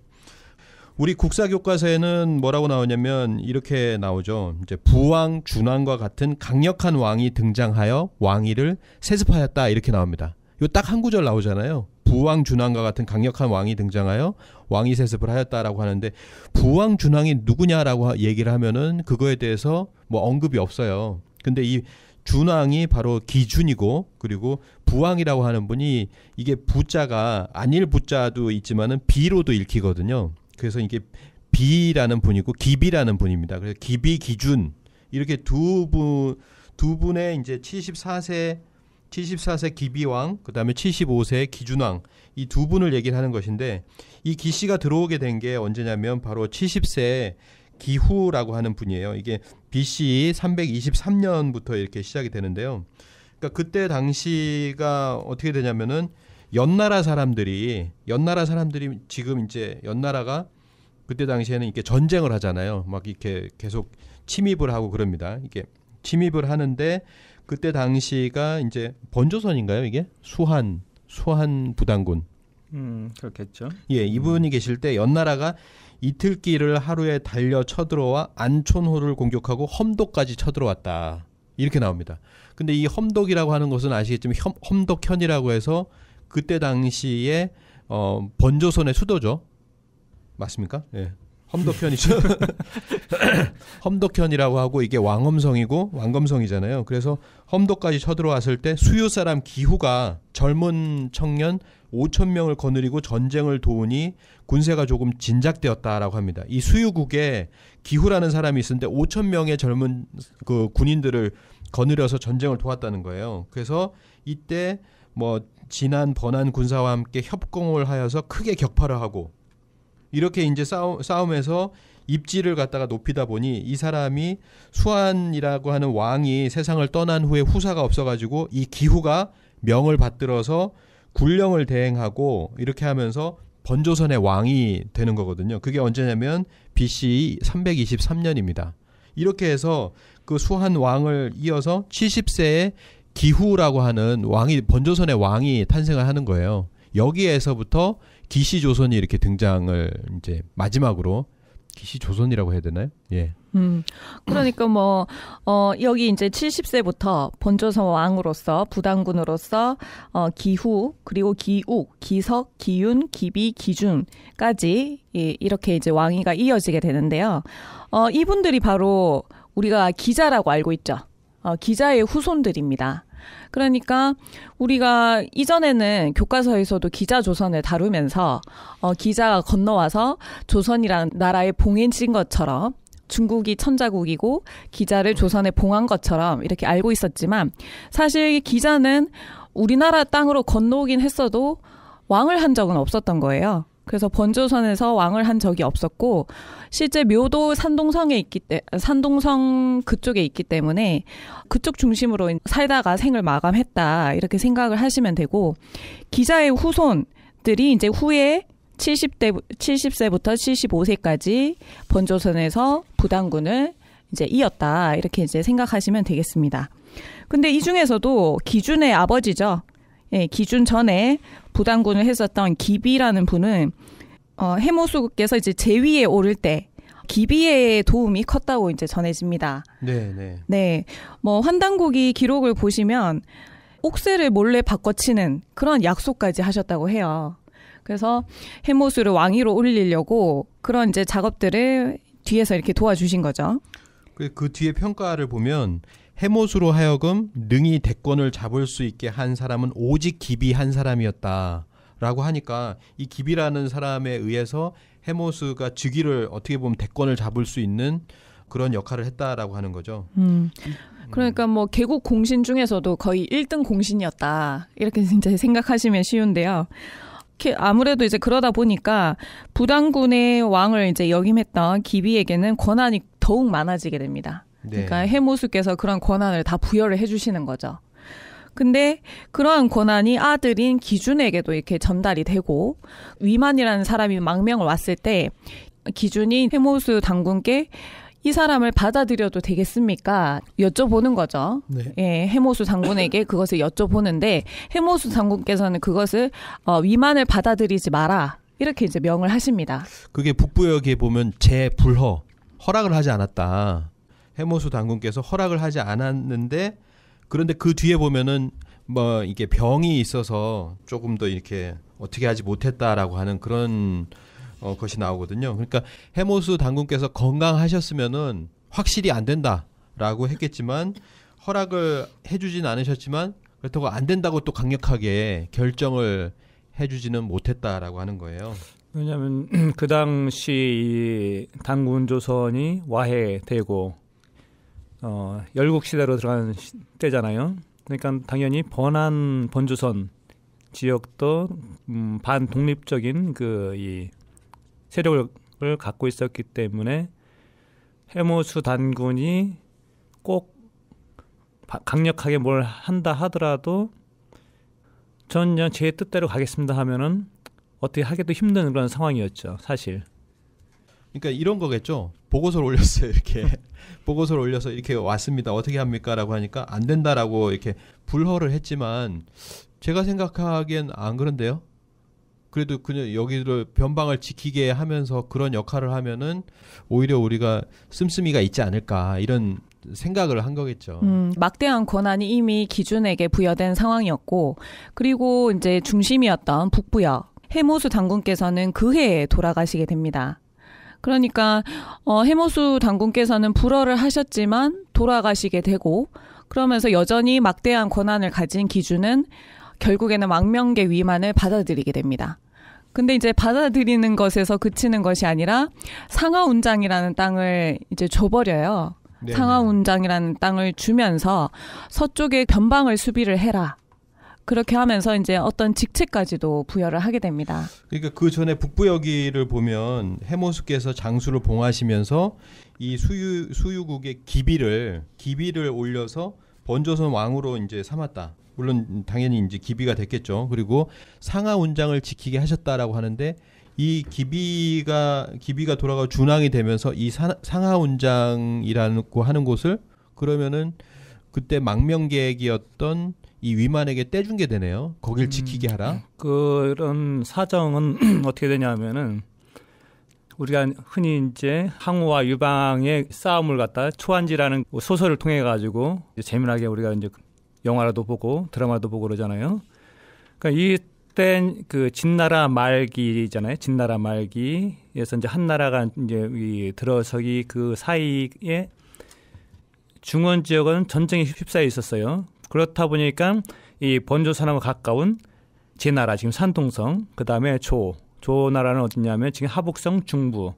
우리 국사 교과서에는 뭐라고 나오냐면 이렇게 나오죠. 이제 부왕 준왕과 같은 강력한 왕이 등장하여 왕위를 세습하였다 이렇게 나옵니다. 요딱한 구절 나오잖아요. 부왕 준왕과 같은 강력한 왕이 등장하여 왕이 세습을 하였다라고 하는데 부왕 준왕이 누구냐라고 얘기를 하면은 그거에 대해서 뭐 언급이 없어요. 근데 이 준왕이 바로 기준이고 그리고 부왕이라고 하는 분이 이게 부자가 아닐 부자도 있지만은 비로도 읽히거든요. 그래서 이게 비라는 분이고 기비라는 분입니다. 그래서 기비 기준 이렇게 두 분 두 분의 이제 74세 74세 기비왕, 그 다음에 75세 기준왕 이 두 분을 얘기를 하는 것인데 이 기씨가 들어오게 된 게 언제냐면 바로 70세 기후라고 하는 분이에요. 이게 BC 323년부터 이렇게 시작이 되는데요. 그러니까 그때 당시가 어떻게 되냐면은 연나라 사람들이 연나라 사람들이 지금 이제 연나라가 그때 당시에는 이렇게 전쟁을 하잖아요. 막 이렇게 계속 침입을 하고 그럽니다. 이게 침입을 하는데 그때 당시가 이제 번조선인가요 이게 수한 수한 부당군. 음 그렇겠죠. 예 이분이 음. 계실 때 연나라가 이틀길을 하루에 달려 쳐들어와 안촌호를 공격하고 험도까지 쳐들어왔다 이렇게 나옵니다. 근데 이 험독이라고 하는 것은 아시겠지만 험, 덕현이라고 해서 그때 당시에 어, 번조선의 수도죠. 맞습니까? 예. 험덕현이죠. 험덕현이라고 하고 이게 왕험성이고 왕검성이잖아요. 그래서 험덕까지 쳐들어왔을 때 수요 사람 기후가 젊은 청년 5천 명을 거느리고 전쟁을 도우니 군세가 조금 진작되었다라고 합니다. 이 수유국에 기후라는 사람이 있었는데 5천 명의 젊은 그 군인들을 거느려서 전쟁을 도왔다는 거예요. 그래서 이때 뭐 지난 번안 군사와 함께 협공을 하여서 크게 격파를 하고 이렇게 이제 싸움, 싸움에서 입지를 갖다가 높이다 보니 이 사람이 수안이라고 하는 왕이 세상을 떠난 후에 후사가 없어가지고 이 기후가 명을 받들어서 군령을 대행하고 이렇게 하면서 번조선의 왕이 되는 거거든요. 그게 언제냐면 BC 323년입니다. 이렇게 해서 그 수한 왕을 이어서 70세에 기후라고 하는 왕이 번조선의 왕이 탄생을 하는 거예요. 여기에서부터 기시 조선이 이렇게 등장을 이제 마지막으로 기시 조선이라고 해야 되나요? 예. 음. 그러니까 뭐, 어, 여기 이제 70세부터 본조선 왕으로서, 부당군으로서, 어, 기후, 그리고 기욱, 기석, 기윤, 기비, 기준까지, 예, 이렇게 이제 왕위가 이어지게 되는데요. 어, 이분들이 바로 우리가 기자라고 알고 있죠. 어, 기자의 후손들입니다. 그러니까 우리가 이전에는 교과서에서도 기자 조선을 다루면서 어, 기자가 건너와서 조선이란 나라의 봉인친 것처럼 중국이 천자국이고 기자를 조선에 봉한 것처럼 이렇게 알고 있었지만 사실 기자는 우리나라 땅으로 건너오긴 했어도 왕을 한 적은 없었던 거예요. 그래서 번조선에서 왕을 한 적이 없었고 실제 묘도 산동성에 있기 때 산동성 그쪽에 있기 때문에 그쪽 중심으로 살다가 생을 마감했다 이렇게 생각을 하시면 되고 기자의 후손들이 이제 후에 70대 70세부터 75세까지 번조선에서 부당군을 이제 이었다 이렇게 이제 생각하시면 되겠습니다. 근데 이 중에서도 기준의 아버지죠. 예, 기준 전에 부단군을 했었던 기비라는 분은 어, 해모수께서 이제 제위에 오를 때 기비의 도움이 컸다고 이제 전해집니다. 네, 네. 네. 뭐 환단국이 기록을 보시면 옥새를 몰래 바꿔치는 그런 약속까지 하셨다고 해요. 그래서 해모수를 왕위로 올리려고 그런 이제 작업들을 뒤에서 이렇게 도와주신 거죠. 그 뒤에 평가를 보면 해못으로 하여금 능히 대권을 잡을 수 있게 한 사람은 오직 기비 한 사람이었다. 라고 하니까 이 기비라는 사람에 의해서 해모스가 즉위를 어떻게 보면 대권을 잡을 수 있는 그런 역할을 했다라고 하는 거죠. 음. 그러니까 뭐 개국 공신 중에서도 거의 1등 공신이었다. 이렇게 진짜 생각하시면 쉬운데요. 아무래도 이제 그러다 보니까 부당군의 왕을 이제 역임했던 기비에게는 권한이 더욱 많아지게 됩니다. 그러니까 네. 해모수께서 그런 권한을 다 부여를 해주시는 거죠. 근데 그러한 권한이 아들인 기준에게도 이렇게 전달이 되고 위만이라는 사람이 망명을 왔을 때 기준이 해모수 당군께 이 사람을 받아들여도 되겠습니까? 여쭤보는 거죠. 네. 예, 해모수 장군에게 그것을 여쭤보는데 해모수 장군께서는 그것을 어, 위만을 받아들이지 마라 이렇게 이제 명을 하십니다. 그게 북부역에 보면 재불허 허락을 하지 않았다. 해모수 당군께서 허락을 하지 않았는데 그런데 그 뒤에 보면은 뭐 이게 병이 있어서 조금 더 이렇게 어떻게 하지 못했다라고 하는 그런 어 것이 나오거든요. 그러니까 해모수 당군께서 건강하셨으면은 확실히 안 된다라고 했겠지만 허락을 해주진 않으셨지만 그렇다고 안 된다고 또 강력하게 결정을 해주지는 못했다라고 하는 거예요. 왜냐하면 그 당시 이 당군 조선이 와해되고 어, 열국 시대로 들어가는 시, 때잖아요. 그러니까 당연히 번안 번주선 지역도 음, 반독립적인 그이 세력을 갖고 있었기 때문에 해모수 단군이 꼭 바, 강력하게 뭘 한다 하더라도 전 그냥 제 뜻대로 가겠습니다 하면은 어떻게 하기도 힘든 그런 상황이었죠 사실 그러니까 이런 거겠죠. 보고서를 올렸어요. 이렇게 보고서를 올려서 이렇게 왔습니다. 어떻게 합니까라고 하니까 안 된다라고 이렇게 불허를 했지만 제가 생각하기엔 안 그런데요. 그래도 그냥 여기를 변방을 지키게 하면서 그런 역할을 하면은 오히려 우리가 씀씀이가 있지 않을까 이런 생각을 한 거겠죠. 음, 막대한 권한이 이미 기준에게 부여된 상황이었고 그리고 이제 중심이었던 북부역 해모수 당군께서는그 해에 돌아가시게 됩니다. 그러니까 어, 해모수 당군께서는 불어를 하셨지만 돌아가시게 되고 그러면서 여전히 막대한 권한을 가진 기준은 결국에는 왕명계 위만을 받아들이게 됩니다. 근데 이제 받아들이는 것에서 그치는 것이 아니라 상하운장이라는 땅을 이제 줘버려요. 네, 네. 상하운장이라는 땅을 주면서 서쪽에 변방을 수비를 해라. 그렇게 하면서 이제 어떤 직책까지도 부여를 하게 됩니다. 그러니까 그 전에 북부여기를 보면 해모수께서 장수를 봉하시면서 이 수유 수유국의 기비를 기비를 올려서 번조선 왕으로 이제 삼았다. 물론 당연히 이제 기비가 됐겠죠. 그리고 상하 운장을 지키게 하셨다라고 하는데 이 기비가 기비가 돌아가 준항이 되면서 이 상하 운장이라고 하는 곳을 그러면은 그때 망명계획이었던 이 위만에게 떼준 게 되네요. 거길 음, 지키게 하라. 예. 그런 사정은 어떻게 되냐면은 우리가 흔히 이제 항우와 유방의 싸움을 갖다 초안지라는 소설을 통해 가지고 재미나게 우리가 이제 영화라도 보고 드라마도 보고 그러잖아요. 그러니까 이때 그 진나라 말기잖아요. 진나라 말기에서 이제 한나라가 이제 이 들어서기 그 사이에 중원 지역은 전쟁에 휩싸여 있었어요. 그렇다 보니까 이 본조산하고 가까운 제 나라 지금 산동성 그다음에 조 조나라는 어디냐면 지금 하북성 중부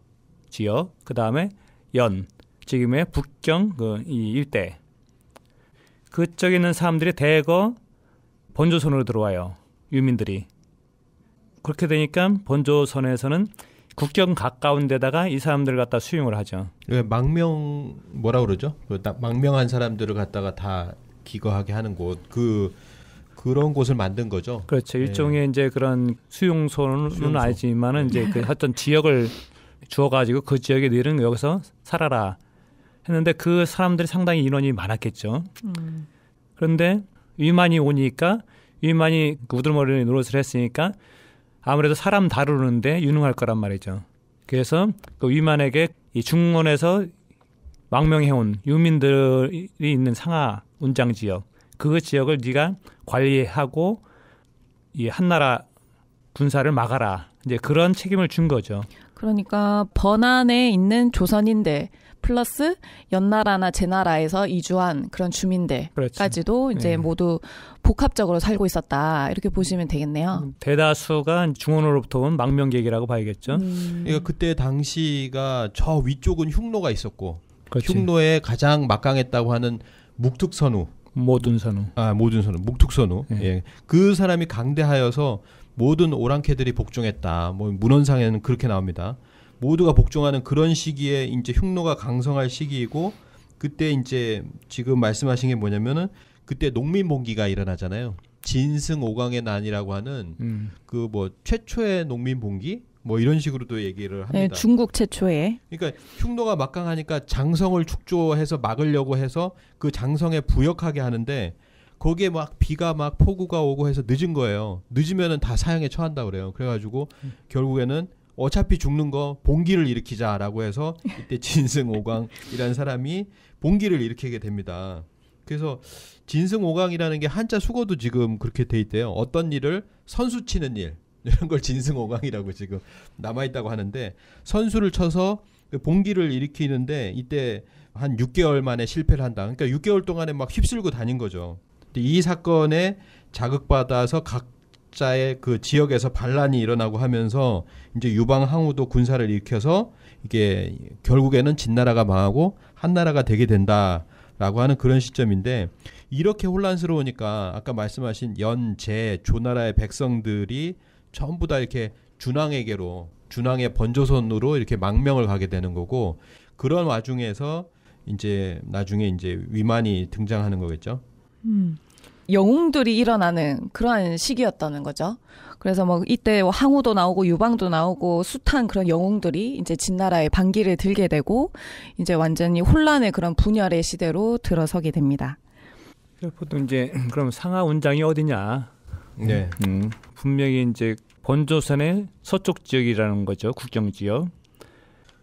지역 그다음에 연 지금의 북경 그 이 일대 그쪽에 있는 사람들이 대거 본조선으로 들어와요 유민들이 그렇게 되니까 본조선에서는 국경 가까운 데다가 이 사람들을 갖다 수용을 하죠. 왜 예, 망명 뭐라 그러죠? 그 망명한 사람들을 갖다가 다 기거하게 하는 곳, 그 그런 곳을 만든 거죠. 그렇죠. 예. 일종의 예. 이제 그런 수용소는 수용소. 아니지만은 이제 그 어떤 지역을 주어가지고 그 지역에 너희는 여기서 살아라 했는데 그 사람들이 상당히 인원이 많았겠죠. 음. 그런데 위만이 오니까 위만이 우들머리 노릇을 했으니까 아무래도 사람 다루는데 유능할 거란 말이죠. 그래서 그 위만에게 이 중원에서 망명해온 유민들이 있는 상하 운장 지역 그 지역을 네가 관리하고 이 한나라 군사를 막아라 이제 그런 책임을 준 거죠. 그러니까 번안에 있는 조선인데 플러스 연나라나 제나라에서 이주한 그런 주민들까지도 이제 네. 모두 복합적으로 살고 있었다 이렇게 보시면 되겠네요. 음, 대다수가 중원으로부터 온 망명객이라고 봐야겠죠. 음. 그러니까 그때 당시가 저 위쪽은 흉노가 있었고 그렇지. 흉노에 가장 막강했다고 하는 묵특선우 모든 선우 아 모든 선우 묵특선우 예. 예. 그 사람이 강대하여서 모든 오랑캐들이 복종했다. 뭐 문헌상에는 그렇게 나옵니다. 모두가 복종하는 그런 시기에 이제 흉노가 강성할 시기이고 그때 이제 지금 말씀하신 게 뭐냐면은 그때 농민 봉기가 일어나잖아요. 진승 오강의 난이라고 하는 음. 그뭐 최초의 농민 봉기 뭐 이런 식으로도 얘기를 네, 합니다. 네, 중국 최초의. 그러니까 흉노가 막강하니까 장성을 축조해서 막으려고 해서 그 장성에 부역하게 하는데 거기에 막 비가 막 폭우가 오고 해서 늦은 거예요. 늦으면은 다 사형에 처한다 그래요. 그래가지고 음. 결국에는 어차피 죽는 거 봉기를 일으키자라고 해서 이때 진승 오광이라는 사람이 봉기를 일으키게 됩니다. 그래서 진승 오강이라는게 한자 수거도 지금 그렇게 돼 있대요. 어떤 일을 선수 치는 일, 이런 걸 진승오강이라고 지금 남아 있다고 하는데 선수를 쳐서 그 봉기를 일으키는데 이때 한 6개월 만에 실패를 한다. 그러니까 6개월 동안에 막 휩쓸고 다닌 거죠. 이 사건에 자극받아서 각자의 그 지역에서 반란이 일어나고 하면서 이제 유방 항우도 군사를 일으켜서 이게 결국에는 진나라가 망하고 한나라가 되게 된다. 라고 하는 그런 시점인데 이렇게 혼란스러우니까 아까 말씀하신 연제 조나라의 백성들이 전부 다 이렇게 준왕에게로 준왕의 번조선으로 이렇게 망명을 가게 되는 거고 그런 와중에서 이제 나중에 이제 위만이 등장하는 거겠죠. 음. 영웅들이 일어나는 그러한 시기였다는 거죠. 그래서 뭐 이때 뭐 항우도 나오고 유방도 나오고 숱한 그런 영웅들이 이제 진나라의 반기를 들게 되고 이제 완전히 혼란의 그런 분열의 시대로 들어서게 됩니다. 보통 이제 그럼 상하 운장이 어디냐? 네. 음, 분명히 이제 본조선의 서쪽 지역이라는 거죠. 국경 지역.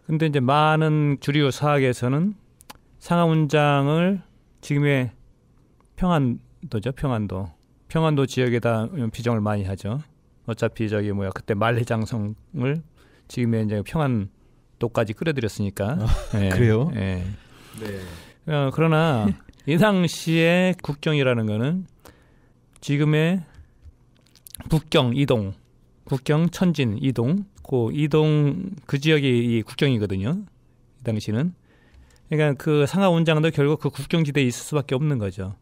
근데 이제 많은 주류 사학에서는 상하문장을 지금의 평안도죠. 평안도. 평안도 지역에다 비정을 많이 하죠. 어차피 저기 뭐야 그때 만리장성을 지금의 이제 평안도까지 끌어들였으니까. 아, 예, 그래요? 예. 네. 어, 그러나 이 당시의 국경이라는 거는 지금의 북경 이동, 국경 천진 이동, 고 이동 그 지역이 이 국경이거든요. 이 당시는 그러니까 그 상하 원장도 결국 그 국경지대에 있을 수밖에 없는 거죠.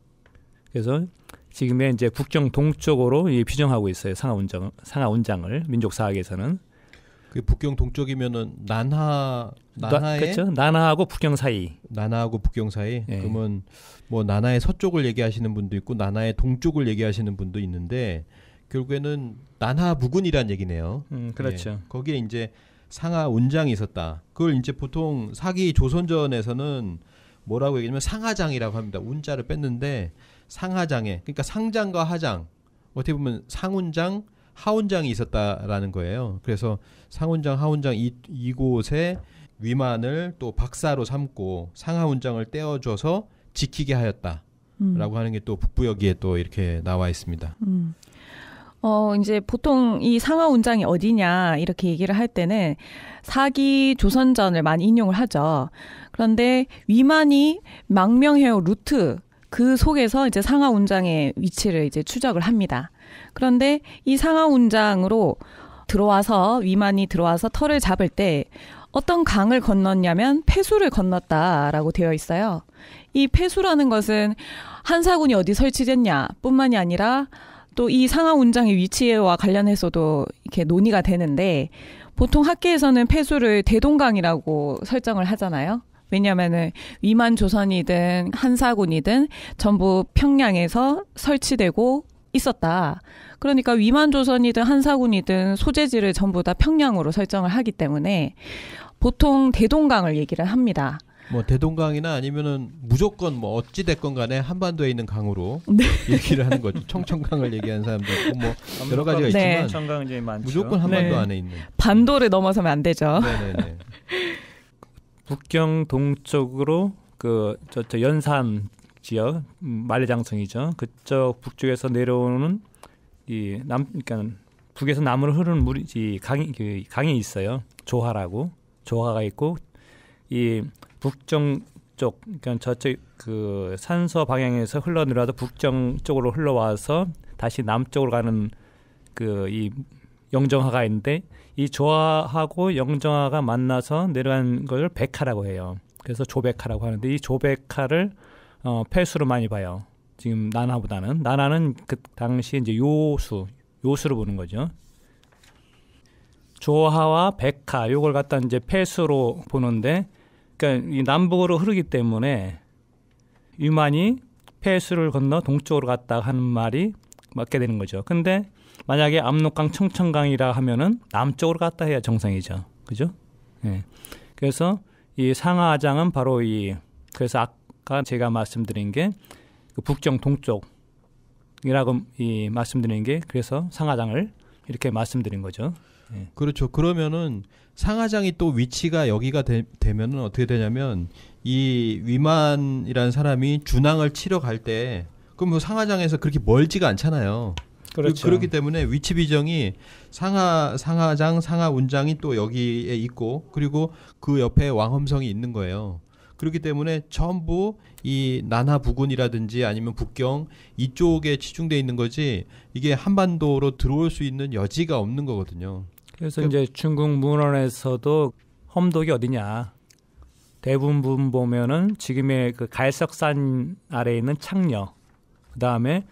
그래서 지금의 이제 국경 동쪽으로 이비정하고 있어요. 상하 원장 상하 원장을 민족 사학에서는 그 북경 동쪽이면은 난하 난하에 그렇죠. 난하하고 북경 사이. 난하하고 북경 사이. 예. 그러면 뭐 난하의 서쪽을 얘기하시는 분도 있고 난하의 동쪽을 얘기하시는 분도 있는데 결국에는 난하부군이란 얘기네요. 음, 그렇죠. 예, 거기에 이제 상하 운장이 있었다. 그걸 이제 보통 사기 조선전에서는 뭐라고 얘기하면 상하장이라고 합니다. 운자를 뺐는데 상하장에 그러니까 상장과 하장 어떻게 보면 상운장 하운장이 있었다라는 거예요. 그래서 상운장 하운장 이 이곳에 위만을 또 박사로 삼고 상하운장을 떼어줘서 지키게 하였다. 라고 음. 하는 게 또 북부여기에 또 이렇게 나와 있습니다. 음. 어, 이제 보통 이 상하 운장이 어디냐 이렇게 얘기를 할 때는 사기 조선전을 많이 인용을 하죠. 그런데 위만이 망명해요 루트 그 속에서 이제 상하 운장의 위치를 이제 추적을 합니다. 그런데 이 상하 운장으로 들어와서 위만이 들어와서 털을 잡을 때 어떤 강을 건넜냐면 폐수를 건넜다라고 되어 있어요. 이 폐수라는 것은 한사군이 어디 설치됐냐 뿐만이 아니라 또이 상하 운장의 위치와 관련해서도 이렇게 논의가 되는데 보통 학계에서는 폐수를 대동강이라고 설정을 하잖아요. 왜냐하면은 위만 조선이든 한사군이든 전부 평양에서 설치되고 있었다. 그러니까 위만 조선이든 한사군이든 소재지를 전부 다 평양으로 설정을 하기 때문에 보통 대동강을 얘기를 합니다. 뭐 대동강이나 아니면은 무조건 뭐 어찌 됐건 간에 한반도에 있는 강으로 네. 얘기를 하는 거죠. 청천강을 얘기하는 사람도 있고 뭐 여러 가지가 네. 있지만 무조건 한반도 네. 안에 있는 반도를 넘어서면 안 되죠. 네네네. 네, 네. 북경 동쪽으로 그저저 연산 지역 말리장성이죠 그쪽 북쪽에서 내려오는 이 남 그러니까 북에서 남으로 흐르는 물이 이 강이 그 강이 있어요. 조화라고 조화가 있고 이 북정 쪽, 그러니까 저쪽 그 산서 방향에서 흘러내려와서 북정 쪽으로 흘러와서 다시 남쪽으로 가는 그 이 영정화가 있는데 이 조화하고 영정화가 만나서 내려간 걸 백화라고 해요. 그래서 조백화라고 하는데 이 조백화를 어, 폐수로 많이 봐요. 지금 나나보다는 나나는 그 당시 이제 요수 요수로 보는 거죠. 조화와 백화 요걸 갖다 이제 폐수로 보는데 그러니까 이 남북으로 흐르기 때문에 유만이 폐수를 건너 동쪽으로 갔다 하는 말이 맞게 되는 거죠. 근데 만약에 압록강 청천강이라 하면은 남쪽으로 갔다 해야 정상이죠. 그죠? 예. 네. 그래서 이 상하장은 바로 이 그래서 아까 제가 말씀드린 게그 북경 동쪽이라고 이 말씀드린 게 그래서 상하장을 이렇게 말씀드린 거죠. 예. 그렇죠. 그러면은 상하장이 또 위치가 여기가 되, 면은 어떻게 되냐면 이 위만이라는 사람이 준항을 치러 갈 때 그럼 뭐 상하장에서 그렇게 멀지가 않잖아요. 그렇죠. 그렇기 때문에 위치 비정이 상하 상하장 상하 운장이 또 여기에 있고 그리고 그 옆에 왕험성이 있는 거예요. 그렇기 때문에 전부 이난나 부근이라든지 아니면 북경 이쪽에 치중돼 있는 거지 이게 한반도로 들어올 수 있는 여지가 없는 거거든요. 그래서 그, 이제 중국 문헌에서도 험독이 어디냐. 대부분 보면은 지금의 그 갈석산 아래에 있는 창녀. 그다음에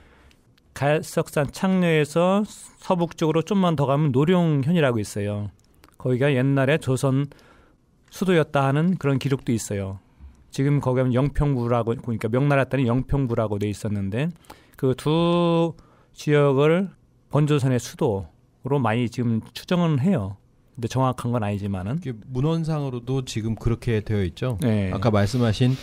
갈석산 창녀에서 서북쪽으로 좀만 더 가면 노룡현이라고 있어요. 거기가 옛날에 조선 수도였다 하는 그런 기록도 있어요. 지금 거기 하면 영평부라고 그러니까 명나라였는영평부라고돼 있었는데 그 두 지역을 본조선의 수도 로 많이 지금 추정은 해요. 근데 정확한 건 아니지만은 문헌상으로도 지금 그렇게 되어 있죠. 네. 아까 말씀하신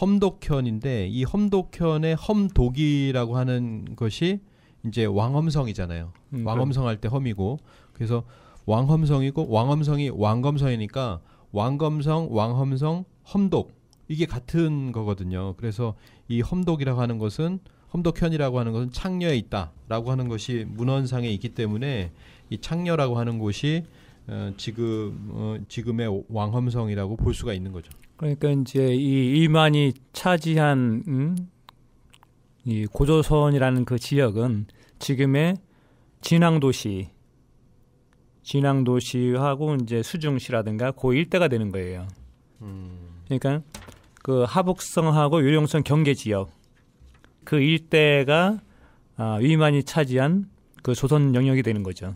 험독현인데 이 험독현의 험독이라고 하는 것이 이제 왕험성이잖아요. 음, 왕험성 할 때 험이고 그래서 왕험성이고 왕험성이 왕검성이니까 왕검성, 왕험성, 험독 이게 같은 거거든요. 그래서 이 험독이라고 하는 것은 험덕현이라고 하는 것은 창녀에 있다라고 하는 것이 문헌상에 있기 때문에 이 창녀라고 하는 곳이 어, 지금 어, 지금의 왕험성이라고 볼 수가 있는 거죠. 그러니까 이제 이이만이 차지한 음, 이 고조선이라는 그 지역은 지금의 진앙도시, 진앙도시하고 이제 수중시라든가 고그 일대가 되는 거예요. 음. 그러니까 그 하북성하고 유령성 경계 지역 그 일대가 아, 위만이 차지한 그 조선 영역이 되는 거죠.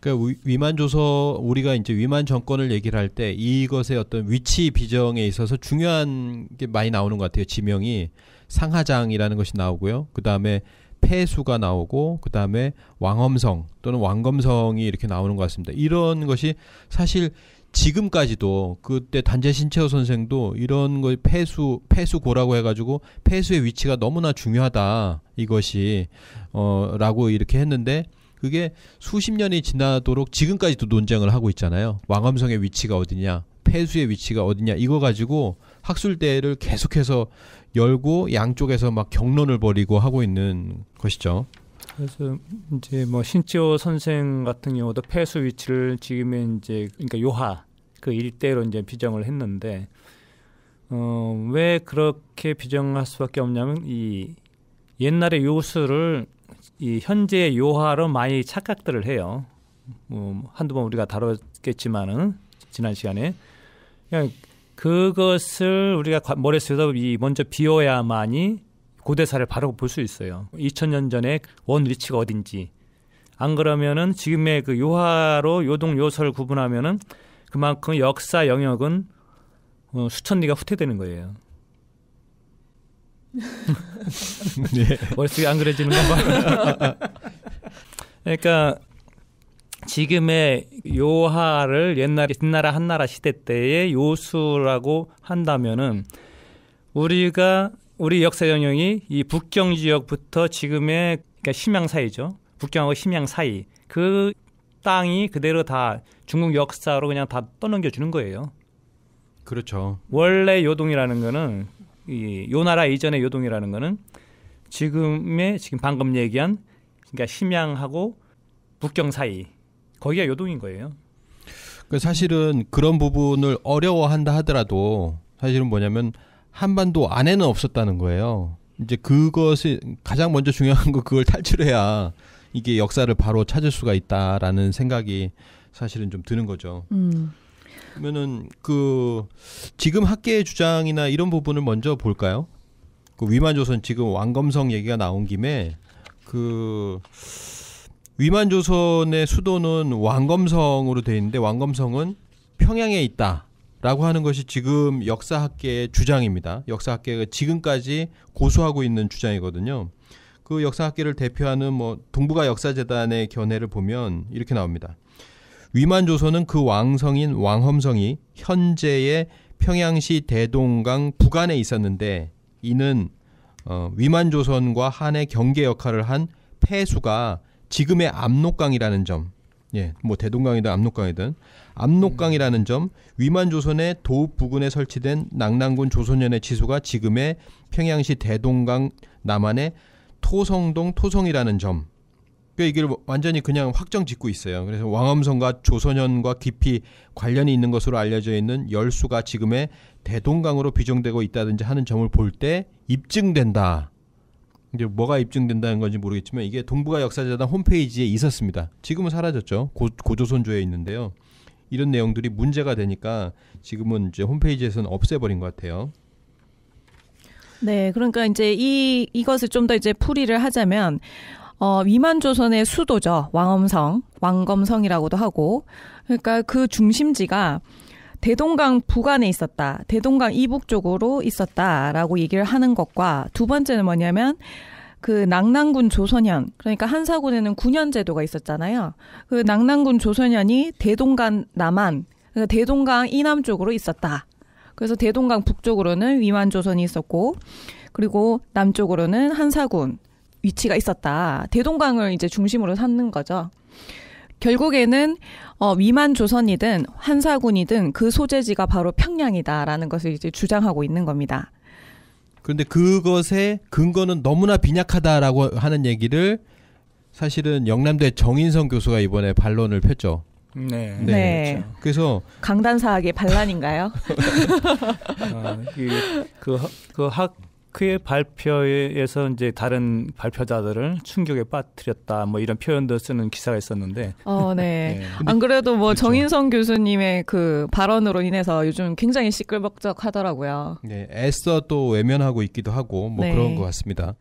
그러니까 위만 조서 우리가 이제 위만 정권을 얘기를 할 때 이것의 어떤 위치 비정에 있어서 중요한 게 많이 나오는 것 같아요. 지명이 상하장이라는 것이 나오고요. 그 다음에 폐수가 나오고 그 다음에 왕엄성 또는 왕검성이 이렇게 나오는 것 같습니다. 이런 것이 사실 지금까지도 그때 단재 신채호 선생도 이런 걸 폐수 폐수고라고 해가지고 폐수의 위치가 너무나 중요하다 이것이 어라고 이렇게 했는데 그게 수십 년이 지나도록 지금까지도 논쟁을 하고 있잖아요. 왕암성의 위치가 어디냐, 폐수의 위치가 어디냐 이거 가지고 학술대회를 계속해서 열고 양쪽에서 막 경론을 벌이고 하고 있는 것이죠. 그래서 이제 뭐 신지호 선생 같은 경우도 폐수 위치를 지금의 이제 그러니까 요하 그 일대로 이제 비정을 했는데 어, 왜 그렇게 비정할 수밖에 없냐면 이 옛날의 요술을 이 현재의 요하로 많이 착각들을 해요. 뭐 한두 번 우리가 다뤘겠지만은 지난 시간에 그냥 그러니까 그것을 우리가 머릿속에서 이 먼저 비워야만이 고대사를 바로 볼 수 있어요. 2000년 전에 원 위치가 어딘지. 안 그러면은 지금의 그 요하로 요동 요설을 구분하면은 그만큼 역사 영역은 어, 수천 리가 후퇴되는 거예요. 네. 머릿속이 안 그려지는가 건 봐. 그러니까 지금의 요하를 옛날 옛나라 한나라 시대 때의 요수라고 한다면은 우리가 우리 역사 영역이 이 북경 지역부터 지금의 그러니까 심양 사이죠. 북경하고 심양 사이 그 땅이 그대로 다 중국 역사로 그냥 다 떠넘겨 주는 거예요. 그렇죠. 원래 요동이라는 거는 이 요나라 이전의 요동이라는 거는 지금의 지금 방금 얘기한 그러니까 심양하고 북경 사이 거기가 요동인 거예요. 그 사실은 그런 부분을 어려워한다 하더라도 사실은 뭐냐면 한반도 안에는 없었다는 거예요. 이제 그것이 가장 먼저 중요한 거 그걸 탈출해야 이게 역사를 바로 찾을 수가 있다라는 생각이 사실은 좀 드는 거죠. 음. 그러면은 그 지금 학계의 주장이나 이런 부분을 먼저 볼까요? 그 위만조선 지금 왕검성 얘기가 나온 김에 그 위만조선의 수도는 왕검성으로 돼 있는데 왕검성은 평양에 있다라고 하는 것이 지금 역사학계의 주장입니다. 역사학계가 지금까지 고수하고 있는 주장이거든요. 그 역사학계를 대표하는 뭐 동북아 역사재단의 견해를 보면 이렇게 나옵니다. 위만 조선은 그 왕성인 왕험성이 현재의 평양시 대동강 북안에 있었는데 이는 어, 위만 조선과 한의 경계 역할을 한 폐수가 지금의 압록강이라는 점, 예, 뭐 대동강이든 압록강이든 압록강이라는 점, 위만 조선의 도읍 부근에 설치된 낙랑군 조선연의 지수가 지금의 평양시 대동강 남한의 토성동 토성이라는 점. 그니까이를 완전히 그냥 확정 짓고 있어요. 그래서 왕암성과 조선현과 깊이 관련이 있는 것으로 알려져 있는 열수가 지금의 대동강으로 비정되고 있다든지 하는 점을 볼 때 입증된다. 이제 뭐가 입증된다는 건지 모르겠지만 이게 동북아 역사재단 홈페이지에 있었습니다. 지금은 사라졌죠. 고, 고조선조에 있는데요. 이런 내용들이 문제가 되니까 지금은 이제 홈페이지에서는 없애버린 것 같아요. 네, 그러니까 이제 이 이것을 좀 더 이제 풀이를 하자면 어, 위만 조선의 수도죠. 왕엄성, 왕검성이라고도 하고. 그러니까 그 중심지가 대동강 북안에 있었다. 대동강 이북 쪽으로 있었다라고 얘기를 하는 것과 두 번째는 뭐냐면 그 낙랑군 조선현 그러니까 한사군에는 군현 제도가 있었잖아요. 그 낙랑군 조선현이 대동강 남한 그러니까 대동강 이남 쪽으로 있었다. 그래서 대동강 북쪽으로는 위만조선이 있었고 그리고 남쪽으로는 한사군 위치가 있었다. 대동강을 이제 중심으로 삼는 거죠. 결국에는 어, 위만 조선이든 한사군이든 그 소재지가 바로 평양이다라는 것을 이제 주장하고 있는 겁니다. 그런데 그것의 근거는 너무나 빈약하다라고 하는 얘기를 사실은 영남대 정인성 교수가 이번에 반론을 폈죠. 네. 네. 네. 그렇죠. 그래서 강단사학의 반란인가요? 아, 그, 그 학회 발표에서 이제 다른 발표자들을 충격에 빠뜨렸다 뭐 이런 표현도 쓰는 기사가 있었는데. 어, 네. 네. 안 그래도 뭐 그렇죠. 정인성 교수님의 그 발언으로 인해서 요즘 굉장히 시끌벅적하더라고요. 네, 애써 또 외면하고 있기도 하고 뭐 네. 그런 것 같습니다.